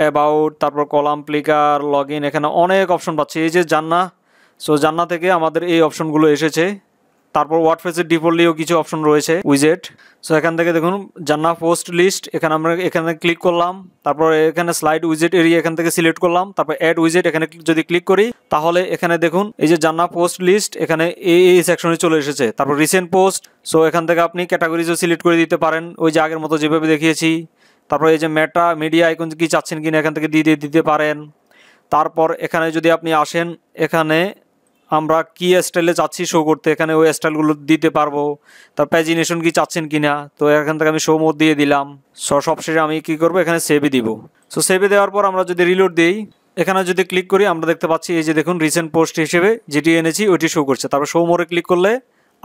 Speaker 1: অ্যাবাউট তারপর কলাম প্লিকার লগ এখানে অনেক অপশন পাচ্ছি এই যে জাননা সো জাননা থেকে আমাদের এই অপশনগুলো এসেছে তারপর ওয়ার্ডপ্রেসের ডিফল্টলিও কিছু অপশন রয়েছে উইজেট সো এখান থেকে দেখুন জান্না পোস্ট লিস্ট এখানে আমরা এখানে ক্লিক করলাম তারপর এখানে স্লাইড উইজেট এরিয়া এখান থেকে সিলেক্ট করলাম তারপর অ্যাড উইজেট এখানে যদি ক্লিক করি তাহলে এখানে দেখুন এই যে জান্না পোস্ট লিস্ট এখানে এই এই সেকশনে চলে এসেছে তারপর রিসেন্ট পোস্ট সো এখান থেকে আপনি ক্যাটাগরিজও সিলেক্ট করে দিতে পারেন ওই যে আগের মতো যেভাবে দেখিয়েছি তারপর এই যে মেটা মিডিয়া আইকন কি চাচ্ছেন কিনা এখান থেকে দিয়ে দিতে পারেন তারপর এখানে যদি আপনি আসেন এখানে আমরা কি স্টাইলে চাচ্ছি শো করতে এখানে ওই স্টাইলগুলো দিতে পারবো তার প্যাজিনেশন কি চাচ্ছেন কি না তো এখান থেকে আমি শো মোড দিয়ে দিলাম সো সবশেষে আমি কি করব এখানে সেভে দিব সো সেভে দেওয়ার পর আমরা যদি রিলোড দিই এখানে যদি ক্লিক করি আমরা দেখতে পাচ্ছি এই যে দেখুন রিসেন্ট পোস্ট হিসেবে যেটি এনেছি ওইটি শো করছে তারপর শো মোড়ে ক্লিক করলে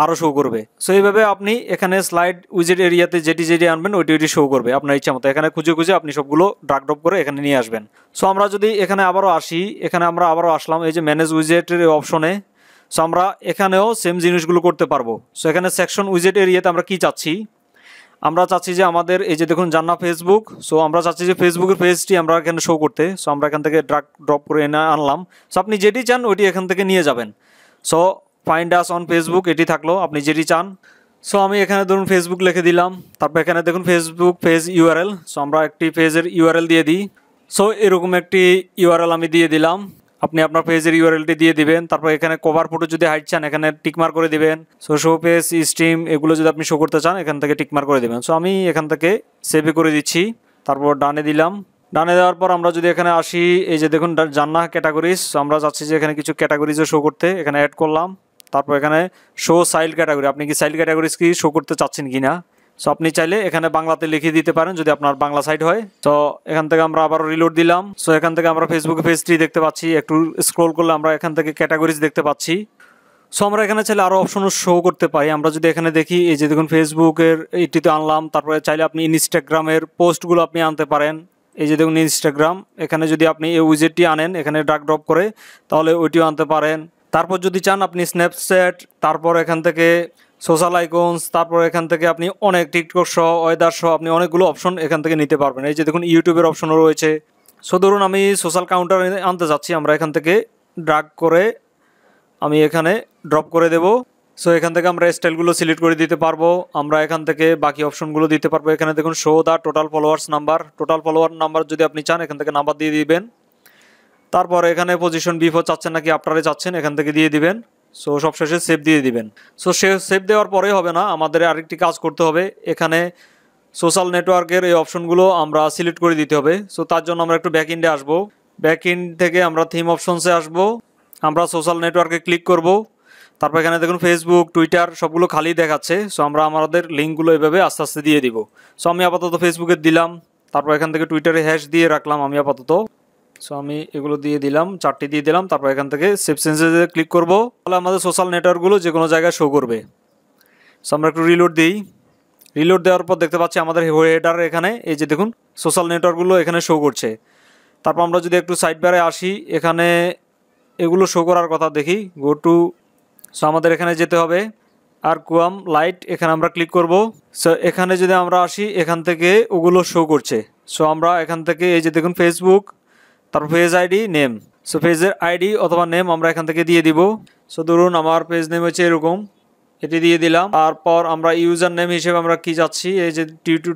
Speaker 1: আরও শো করবে সো এইভাবে আপনি এখানে স্লাইড উইজেট এরিয়াতে যেটি যেটি আনবেন ওইটি ওইটি শো করবে আপনার ইচ্ছা মতো এখানে খুঁজে খুঁজে আপনি সবগুলো ড্রপ করে এখানে নিয়ে আসবেন সো আমরা যদি এখানে আবারও আসি এখানে আমরা আবারও আসলাম এই যে ম্যানেজ উইজেটের অপশনে সো আমরা এখানেও সেম জিনিসগুলো করতে পারবো সো এখানে সেকশন উইজেট এরিয়াতে আমরা কি চাচ্ছি আমরা চাচ্ছি যে আমাদের এই যে দেখুন জান্না ফেসবুক সো আমরা চাচ্ছি যে ফেসবুকের পেজটি আমরা এখানে শো করতে সো আমরা এখান থেকে ড্রাগ ড্রপ করে এনে আনলাম সো আপনি যেটি চান ওইটি এখান থেকে নিয়ে যাবেন so find us on Facebook এটি থাকলো আপনি যেটি চান সো আমি এখানে ধরুন ফেসবুক লিখে দিলাম তারপর এখানে দেখুন ফেসবুক পেজ ইউআরএল সো আমরা একটি পেজের ইউআরএল দিয়ে দিই সো এরকম একটি ইউআরএল আমি দিয়ে দিলাম আপনি আপনার পেজের ইউআরএলটি দিয়ে দিবেন তারপর এখানে কভার ফটো যদি হাইট চান এখানে টিকমার করে দিবেন সো শো পেজ স্ট্রিম এগুলো যদি আপনি শো করতে চান এখান থেকে টিকমার করে দেবেন সো আমি এখান থেকে সেভে করে দিচ্ছি তারপর ডানে দিলাম ডানে দেওয়ার পর আমরা যদি এখানে আসি এই যে দেখুন জান্না ক্যাটাগরিজ আমরা চাচ্ছি যে এখানে কিছু ক্যাটাগরিজও শো করতে এখানে অ্যাড করলাম তারপর এখানে শো সাইল ক্যাটাগরি আপনি কি সাইল ক্যাটাগরিজ কি শো করতে চাচ্ছেন কি না সো আপনি চাইলে এখানে বাংলাতে লিখে দিতে পারেন যদি আপনার বাংলা সাইট হয় তো এখান থেকে আমরা আবার রিলোড দিলাম সো এখান থেকে আমরা ফেসবুকে পেজ ট্রি দেখতে পাচ্ছি একটু স্ক্রোল করলে আমরা এখান থেকে ক্যাটাগরিজ দেখতে পাচ্ছি সো আমরা এখানে চাইলে আরও অপশনও শো করতে পারি আমরা যদি এখানে দেখি এই যে দেখুন ফেসবুকের এইটিতে আনলাম তারপরে চাইলে আপনি ইনস্টাগ্রামের পোস্টগুলো আপনি আনতে পারেন এই যে দেখুন ইনস্টাগ্রাম এখানে যদি আপনি এই উইজেটটি আনেন এখানে ডাক ড্রপ করে তাহলে ওইটিও আনতে পারেন তারপর যদি চান আপনি স্ন্যাপচ্যাট তারপর এখান থেকে সোশ্যাল আইকনস তারপর এখান থেকে আপনি অনেক টিকটক সহ ওয়েদার সহ আপনি অনেকগুলো অপশন এখান থেকে নিতে পারবেন এই যে দেখুন ইউটিউবের অপশনও রয়েছে সো ধরুন আমি সোশ্যাল কাউন্টার আনতে যাচ্ছি আমরা এখান থেকে ড্রাগ করে আমি এখানে ড্রপ করে দেব সো এখান থেকে আমরা স্টাইলগুলো সিলেক্ট করে দিতে পারবো আমরা এখান থেকে বাকি অপশনগুলো দিতে পারবো এখানে দেখুন show the total followers number total follower number যদি আপনি চান এখান থেকে নাম্বার দিয়ে দিবেন তারপর এখানে পজিশন ফোর চাচ্ছেন নাকি আপনারাই চাচ্ছেন এখান থেকে দিয়ে দিবেন সো সবশেষে সেভ দিয়ে দিবেন সো সে সেভ দেওয়ার পরে হবে না আমাদের আরেকটি কাজ করতে হবে এখানে সোশ্যাল নেটওয়ার্কের এই অপশনগুলো আমরা সিলেক্ট করে দিতে হবে সো তার জন্য আমরা একটু ব্যাক ইন্ডে আসবো ব্যাক ইন্ড থেকে আমরা থিম অপশনসে আসব আমরা সোশ্যাল নেটওয়ার্কে ক্লিক করব তারপর এখানে দেখুন ফেসবুক টুইটার সবগুলো খালি দেখাচ্ছে সো আমরা আমাদের লিঙ্কগুলো এভাবে আস্তে আস্তে দিয়ে দিব সো আমি আপাতত ফেসবুকে দিলাম তারপর এখান থেকে টুইটারে হ্যাশ দিয়ে রাখলাম আমি আপাতত সো আমি এগুলো দিয়ে দিলাম চারটি দিয়ে দিলাম তারপর এখান থেকে সেফ সেন্সেসে ক্লিক করব তাহলে আমাদের সোশ্যাল নেটওয়ার্কগুলো যে কোনো জায়গায় শো করবে সো আমরা একটু রিলোড দিই রিলোড দেওয়ার পর দেখতে পাচ্ছি আমাদের হেডার এখানে এই যে দেখুন সোশ্যাল নেটওয়ার্কগুলো এখানে শো করছে তারপর আমরা যদি একটু সাইড বারে আসি এখানে এগুলো শো করার কথা দেখি গো টু সো আমাদের এখানে যেতে হবে আর কুয়াম লাইট এখানে আমরা ক্লিক করব সো এখানে যদি আমরা আসি এখান থেকে ওগুলো শো করছে সো আমরা এখান থেকে এই যে দেখুন ফেসবুক তারপর পেজ আইডি নেম সো পেজের আইডি অথবা নেম আমরা এখান থেকে দিয়ে দিব সো ধরুন আমার পেজ নেম হচ্ছে এরকম এটি দিয়ে দিলাম তারপর আমরা ইউজার নেম হিসেবে আমরা কি যাচ্ছি এই যে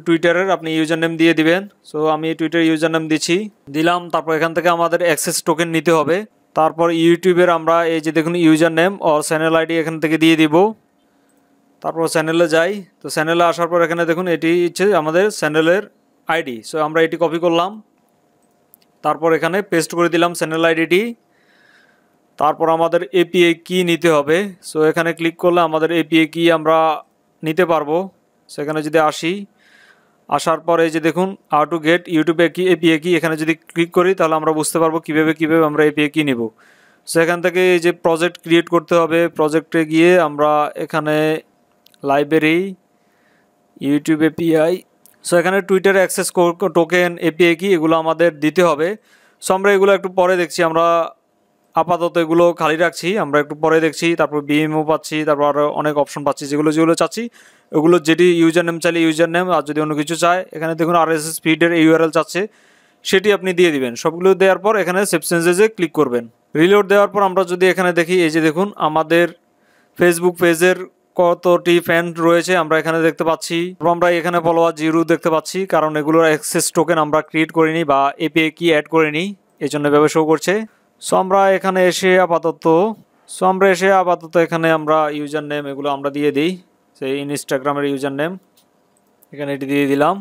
Speaker 1: টুইটারের আপনি ইউজার নেম দিয়ে দিবেন সো আমি টুইটার ইউজার নেম দিচ্ছি দিলাম তারপর এখান থেকে আমাদের অ্যাক্সেস টোকেন নিতে হবে তারপর ইউটিউবের আমরা এই যে দেখুন ইউজার নেম ও চ্যানেল আইডি এখান থেকে দিয়ে দিব তারপর চ্যানেলে যাই তো চ্যানেলে আসার পর এখানে দেখুন এটি হচ্ছে আমাদের চ্যানেলের আইডি সো আমরা এটি কপি করলাম তারপর এখানে পেস্ট করে দিলাম চ্যানেল আইডিটি তারপর আমাদের এপিএ কি নিতে হবে সো এখানে ক্লিক করলে আমাদের এপিএ কি আমরা নিতে পারবো সেখানে যদি আসি আসার পরে যে দেখুন আউ টু গেট ইউটিউবে কি এপিএ কি এখানে যদি ক্লিক করি তাহলে আমরা বুঝতে পারবো কীভাবে কীভাবে আমরা এপিএ কি নিব সো এখান থেকে এই যে প্রজেক্ট ক্রিয়েট করতে হবে প্রজেক্টে গিয়ে আমরা এখানে লাইব্রেরি ইউটিউব এপিআই সো এখানে টুইটার অ্যাক্সেস টোকেন এপিএ কি এগুলো আমাদের দিতে হবে সো আমরা এগুলো একটু পরে দেখছি আমরা আপাতত এগুলো খালি রাখছি আমরা একটু পরে দেখছি তারপর বিএমও পাচ্ছি তারপর আরও অনেক অপশন পাচ্ছি যেগুলো যেগুলো চাচ্ছি ওগুলো যেটি ইউজার নেম চাইলে ইউজার নেম আর যদি অন্য কিছু চায় এখানে দেখুন আর এস এস ফিডের ইউআরএল চাচ্ছে সেটি আপনি দিয়ে দিবেন সবগুলো দেওয়ার পর এখানে সেপসেন্সেজে ক্লিক করবেন রিলোড দেওয়ার পর আমরা যদি এখানে দেখি এই যে দেখুন আমাদের ফেসবুক পেজের কতটি ফ্যান রয়েছে আমরা এখানে দেখতে পাচ্ছি আমরা এখানে ফলোয়ার জিরো দেখতে পাচ্ছি কারণ এগুলোর অ্যাক্সেস টোকেন আমরা ক্রিয়েট করিনি বা এপিএ কি অ্যাড করিনি এই জন্য ব্যবসা শো করছে সো আমরা এখানে এসে আপাতত সো আমরা এসে আপাতত এখানে আমরা ইউজার নেম এগুলো আমরা দিয়ে দিই সেই ইনস্টাগ্রামের ইউজার নেম এখানে এটি দিয়ে দিলাম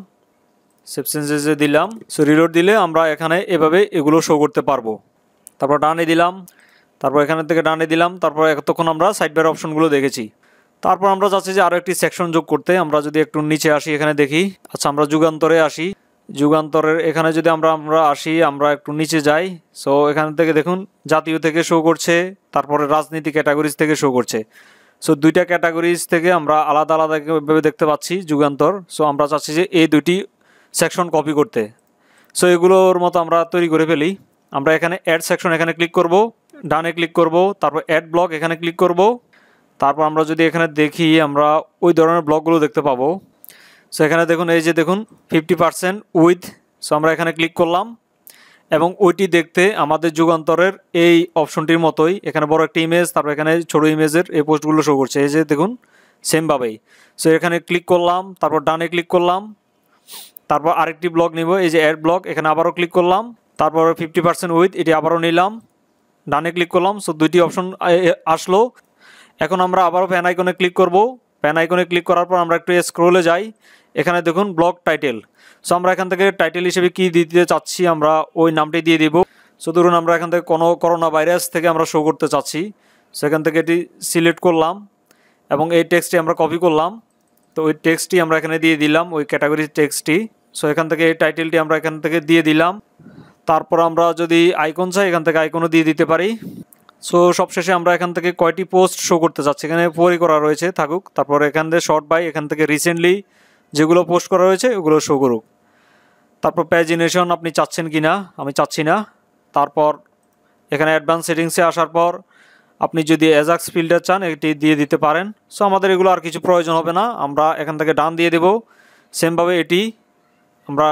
Speaker 1: সেপসেন্সেসে দিলাম সো রিলোড দিলে আমরা এখানে এভাবে এগুলো শো করতে পারবো তারপর ডানে দিলাম তারপর এখানে থেকে ডানে দিলাম তারপর এতক্ষণ আমরা সাইড বারের অপশনগুলো দেখেছি তারপর আমরা চাচ্ছি যে আরও একটি সেকশন যোগ করতে আমরা যদি একটু নিচে আসি এখানে দেখি আচ্ছা আমরা যুগান্তরে আসি যুগান্তরের এখানে যদি আমরা আমরা আসি আমরা একটু নিচে যাই সো এখান থেকে দেখুন জাতীয় থেকে শো করছে তারপরে রাজনীতি ক্যাটাগরিজ থেকে শো করছে সো দুইটা ক্যাটাগরিজ থেকে আমরা আলাদা আলাদা ভাবে দেখতে পাচ্ছি যুগান্তর সো আমরা চাচ্ছি যে এই দুটি সেকশন কপি করতে সো এগুলোর মতো আমরা তৈরি করে ফেলি আমরা এখানে অ্যাড সেকশন এখানে ক্লিক করব ডানে ক্লিক করব তারপর অ্যাড ব্লক এখানে ক্লিক করব তারপর আমরা যদি এখানে দেখি আমরা ওই ধরনের ব্লকগুলো দেখতে পাবো সো এখানে দেখুন এই যে দেখুন ফিফটি পারসেন্ট উইথ সো আমরা এখানে ক্লিক করলাম এবং ওইটি দেখতে আমাদের যুগান্তরের এই অপশনটির মতোই এখানে বড় একটি ইমেজ তারপর এখানে ছোটো ইমেজের এই পোস্টগুলো শো করছে এই যে দেখুন সেমভাবেই সো এখানে ক্লিক করলাম তারপর ডানে ক্লিক করলাম তারপর আরেকটি ব্লক নিব এই যে অ্যাড ব্লক এখানে আবারও ক্লিক করলাম তারপর ফিফটি পার্সেন্ট উইথ এটি আবারও নিলাম ডানে ক্লিক করলাম সো দুইটি অপশন আসলো এখন আমরা আবারও প্যান আইকনে ক্লিক করব প্যান আইকনে ক্লিক করার পর আমরা একটু স্ক্রোলে যাই এখানে দেখুন ব্লক টাইটেল সো আমরা এখান থেকে টাইটেল হিসেবে কি দিতে চাচ্ছি আমরা ওই নামটি দিয়ে দিব সো ধরুন আমরা এখান থেকে কোনো করোনা ভাইরাস থেকে আমরা শো করতে চাচ্ছি সেখান থেকে এটি সিলেক্ট করলাম এবং এই টেক্সটটি আমরা কপি করলাম তো ওই টেক্সটটি আমরা এখানে দিয়ে দিলাম ওই ক্যাটাগরির টেক্সটটি সো এখান থেকে এই টাইটেলটি আমরা এখান থেকে দিয়ে দিলাম তারপর আমরা যদি আইকন চাই এখান থেকে আইকনও দিয়ে দিতে পারি সো সবশেষে আমরা এখান থেকে কয়টি পোস্ট শো করতে চাচ্ছি এখানে পরি করা রয়েছে থাকুক তারপর এখান থেকে শর্ট বাই এখান থেকে রিসেন্টলি যেগুলো পোস্ট করা রয়েছে ওগুলো শো করুক তারপর প্যাজিনেশন আপনি চাচ্ছেন কি না আমি চাচ্ছি না তারপর এখানে অ্যাডভান্স সেটিংসে আসার পর আপনি যদি অ্যাজাক্স ফিল্টার চান এটি দিয়ে দিতে পারেন সো আমাদের এগুলো আর কিছু প্রয়োজন হবে না আমরা এখান থেকে ডান দিয়ে দেব সেমভাবে এটি আমরা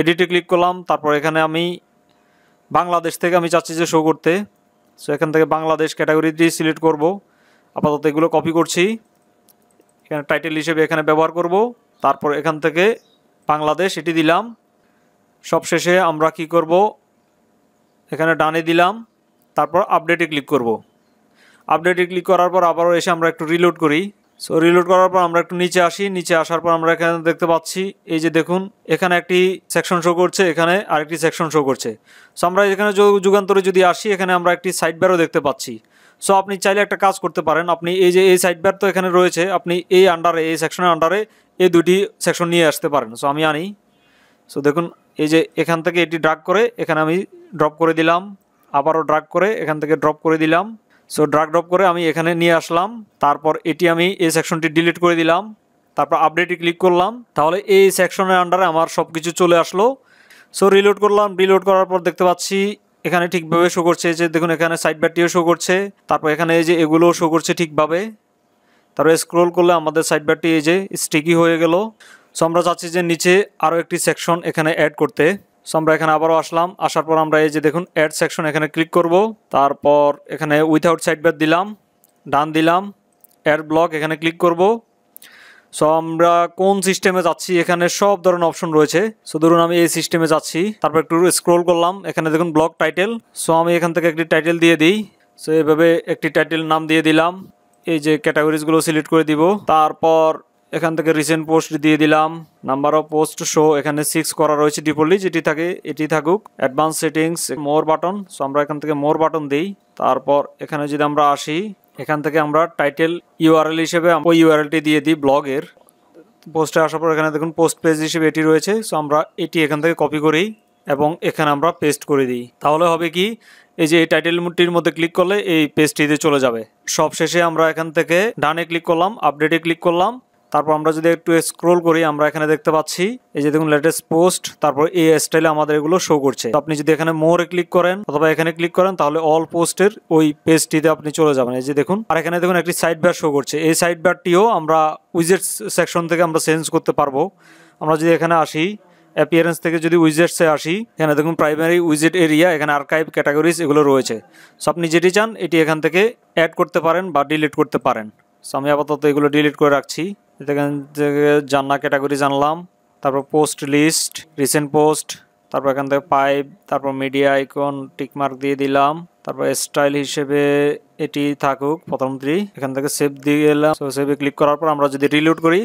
Speaker 1: এডিটে ক্লিক করলাম তারপর এখানে আমি বাংলাদেশ থেকে আমি চাচ্ছি যে শো করতে সো এখান থেকে বাংলাদেশ ক্যাটাগরিটি সিলেক্ট করব আপাতত এগুলো কপি করছি এখানে টাইটেল হিসেবে এখানে ব্যবহার করব তারপর এখান থেকে বাংলাদেশ এটি দিলাম সবশেষে আমরা কি করব এখানে ডানে দিলাম তারপর আপডেটে ক্লিক করব আপডেটে ক্লিক করার পর আবারও এসে আমরা একটু রিলোড করি সো রিলোড করার পর আমরা একটু নিচে আসি নিচে আসার পর আমরা এখানে দেখতে পাচ্ছি এই যে দেখুন এখানে একটি সেকশন শো করছে এখানে আরেকটি সেকশন শো করছে সো আমরা এখানে যুগান্তরে যদি আসি এখানে আমরা একটি সাইড ব্যারও দেখতে পাচ্ছি সো আপনি চাইলে একটা কাজ করতে পারেন আপনি এই যে এই সাইড ব্যার তো এখানে রয়েছে আপনি এই আন্ডারে এই সেকশনের আন্ডারে এই দুটি সেকশন নিয়ে আসতে পারেন সো আমি আনি সো দেখুন এই যে এখান থেকে এটি ড্রাগ করে এখানে আমি ড্রপ করে দিলাম আবারও ড্রাগ করে এখান থেকে ড্রপ করে দিলাম সো ড্রাগ ড্রপ করে আমি এখানে নিয়ে আসলাম তারপর এটি আমি এই সেকশনটি ডিলিট করে দিলাম তারপর আপডেটে ক্লিক করলাম তাহলে এই সেকশনের আন্ডারে আমার সব কিছু চলে আসলো সো রিলোড করলাম রিলোড করার পর দেখতে পাচ্ছি এখানে ঠিকভাবে শো করছে যে দেখুন এখানে সাইড ব্যাটটিও শো করছে তারপর এখানে এই যে এগুলোও শো করছে ঠিকভাবে তারপর স্ক্রোল করলে আমাদের সাইড ব্যাটটি এই যে স্টিকি হয়ে গেল সো আমরা চাচ্ছি যে নিচে আরও একটি সেকশন এখানে অ্যাড করতে সো আমরা এখানে আবারও আসলাম আসার পর আমরা এই যে দেখুন অ্যাড সেকশন এখানে ক্লিক করব তারপর এখানে উইথাউট সাইডবার দিলাম ডান দিলাম অ্যাড ব্লক এখানে ক্লিক করব সো আমরা কোন সিস্টেমে যাচ্ছি এখানে সব ধরনের অপশন রয়েছে সো ধরুন আমি এই সিস্টেমে যাচ্ছি তারপর একটু স্ক্রোল করলাম এখানে দেখুন ব্লক টাইটেল সো আমি এখান থেকে একটি টাইটেল দিয়ে দিই সো এভাবে একটি টাইটেল নাম দিয়ে দিলাম এই যে ক্যাটাগরিজগুলো সিলেক্ট করে দিব তারপর এখান থেকে রিসেন্ট পোস্ট দিয়ে দিলাম নাম্বার অফ পোস্ট শো এখানে সিক্স করা রয়েছে ডিপোলি যেটি থাকে এটি থাকুক advance settings more button so আমরা এখান থেকে মোর বাটন দিই তারপর এখানে যদি আমরা আসি এখান থেকে আমরা টাইটেল ইউআরএল হিসেবে ওই ইউআরএলটি দিয়ে দিই ব্লগের পোস্টে আসার পর এখানে দেখুন পোস্ট পেজ হিসেবে এটি রয়েছে সো আমরা এটি এখান থেকে কপি করি এবং এখানে আমরা পেস্ট করে দিই তাহলে হবে কি এই যে এই টাইটেলটির মধ্যে ক্লিক করলে এই পেজটিতে চলে যাবে সব শেষে আমরা এখান থেকে ডানে ক্লিক করলাম আপডেটে ক্লিক করলাম তারপর আমরা যদি একটু স্ক্রোল করি আমরা এখানে দেখতে পাচ্ছি এই যে দেখুন লেটেস্ট পোস্ট তারপর এই স্টাইলে আমাদের এগুলো শো করছে আপনি যদি এখানে মোরে ক্লিক করেন অথবা এখানে ক্লিক করেন তাহলে অল পোস্টের ওই পেজটিতে আপনি চলে যাবেন এই যে দেখুন আর এখানে দেখুন একটি সাইড ব্যার শো করছে এই সাইড ব্যারটিও আমরা উইজেট সেকশন থেকে আমরা চেঞ্জ করতে পারবো আমরা যদি এখানে আসি অ্যাপিয়ারেন্স থেকে যদি উইজেটসে আসি এখানে দেখুন প্রাইমারি উইজেট এরিয়া এখানে আর্কাইভ ক্যাটাগরিজ এগুলো রয়েছে সো আপনি যেটি চান এটি এখান থেকে অ্যাড করতে পারেন বা ডিলিট করতে পারেন সো আমি আপাতত এগুলো ডিলিট করে রাখছি এখান জানা ক্যাটাগরি জানলাম তারপর পোস্ট লিস্ট রিসেন্ট পোস্ট তারপর এখান থেকে পাইপ তারপর মিডিয়া আইকন টিকমার্ক দিয়ে দিলাম তারপর স্টাইল হিসেবে এটি থাকুক প্রথম এখান থেকে সেভ দিয়ে এলাম তো সেভে ক্লিক করার পর আমরা যদি রিলোড করি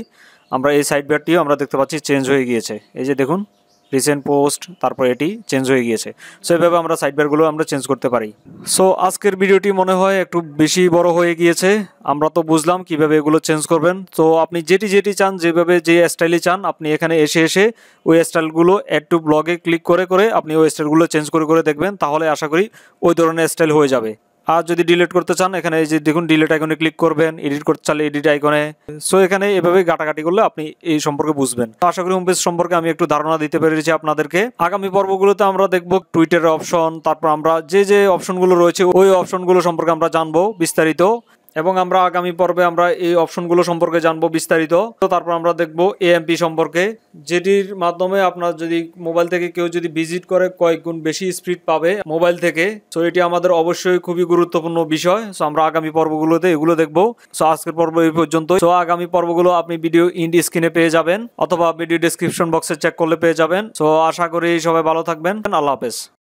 Speaker 1: আমরা এই সাইড বারটিও আমরা দেখতে পাচ্ছি চেঞ্জ হয়ে গিয়েছে এই যে দেখুন রিসেন্ট পোস্ট তারপর এটি চেঞ্জ হয়ে গিয়েছে সো এভাবে আমরা সাইডবারগুলো আমরা চেঞ্জ করতে পারি সো আজকের ভিডিওটি মনে হয় একটু বেশি বড় হয়ে গিয়েছে আমরা তো বুঝলাম কিভাবে এগুলো চেঞ্জ করবেন তো আপনি যেটি যেটি চান যেভাবে যে স্টাইলে চান আপনি এখানে এসে এসে ওই স্টাইলগুলো অ্যাড টু ব্লগে ক্লিক করে করে আপনি ওই স্টাইলগুলো চেঞ্জ করে করে দেখবেন তাহলে আশা করি ওই ধরনের স্টাইল হয়ে যাবে আর যদি ডিলিট করতে চান এখানে এই যে দেখুন ডিলিট আইকনে ক্লিক করবেন এডিট করতে চাইলে এডিট আইকনে সো এখানে এভাবে গাটাগাটি করলে আপনি এই সম্পর্কে বুঝবেন আশা করি হোম পেজ সম্পর্কে আমি একটু ধারণা দিতে পেরেছি আপনাদেরকে আগামী পর্বগুলোতে আমরা দেখব টুইটারের অপশন তারপর আমরা যে যে অপশনগুলো রয়েছে ওই অপশনগুলো সম্পর্কে আমরা জানবো বিস্তারিত এবং আমরা আগামী পর্বে আমরা এই অপশনগুলো সম্পর্কে জানবো বিস্তারিত তো তারপর আমরা দেখব এএমপি সম্পর্কে যেটির মাধ্যমে আপনার যদি মোবাইল থেকে কেউ যদি ভিজিট করে কয়েক গুণ বেশি স্পিড পাবে মোবাইল থেকে সো এটি আমাদের অবশ্যই খুবই গুরুত্বপূর্ণ বিষয় সো আমরা আগামী পর্বগুলোতে এগুলো দেখবো সো আজকের পর্ব এই পর্যন্ত সো আগামী পর্বগুলো আপনি ভিডিও ইন্ড স্ক্রিনে পেয়ে যাবেন অথবা ভিডিও ডিসক্রিপশন বক্সে চেক করলে পেয়ে যাবেন সো আশা করি সবাই ভালো থাকবেন আল্লাহ হাফেজ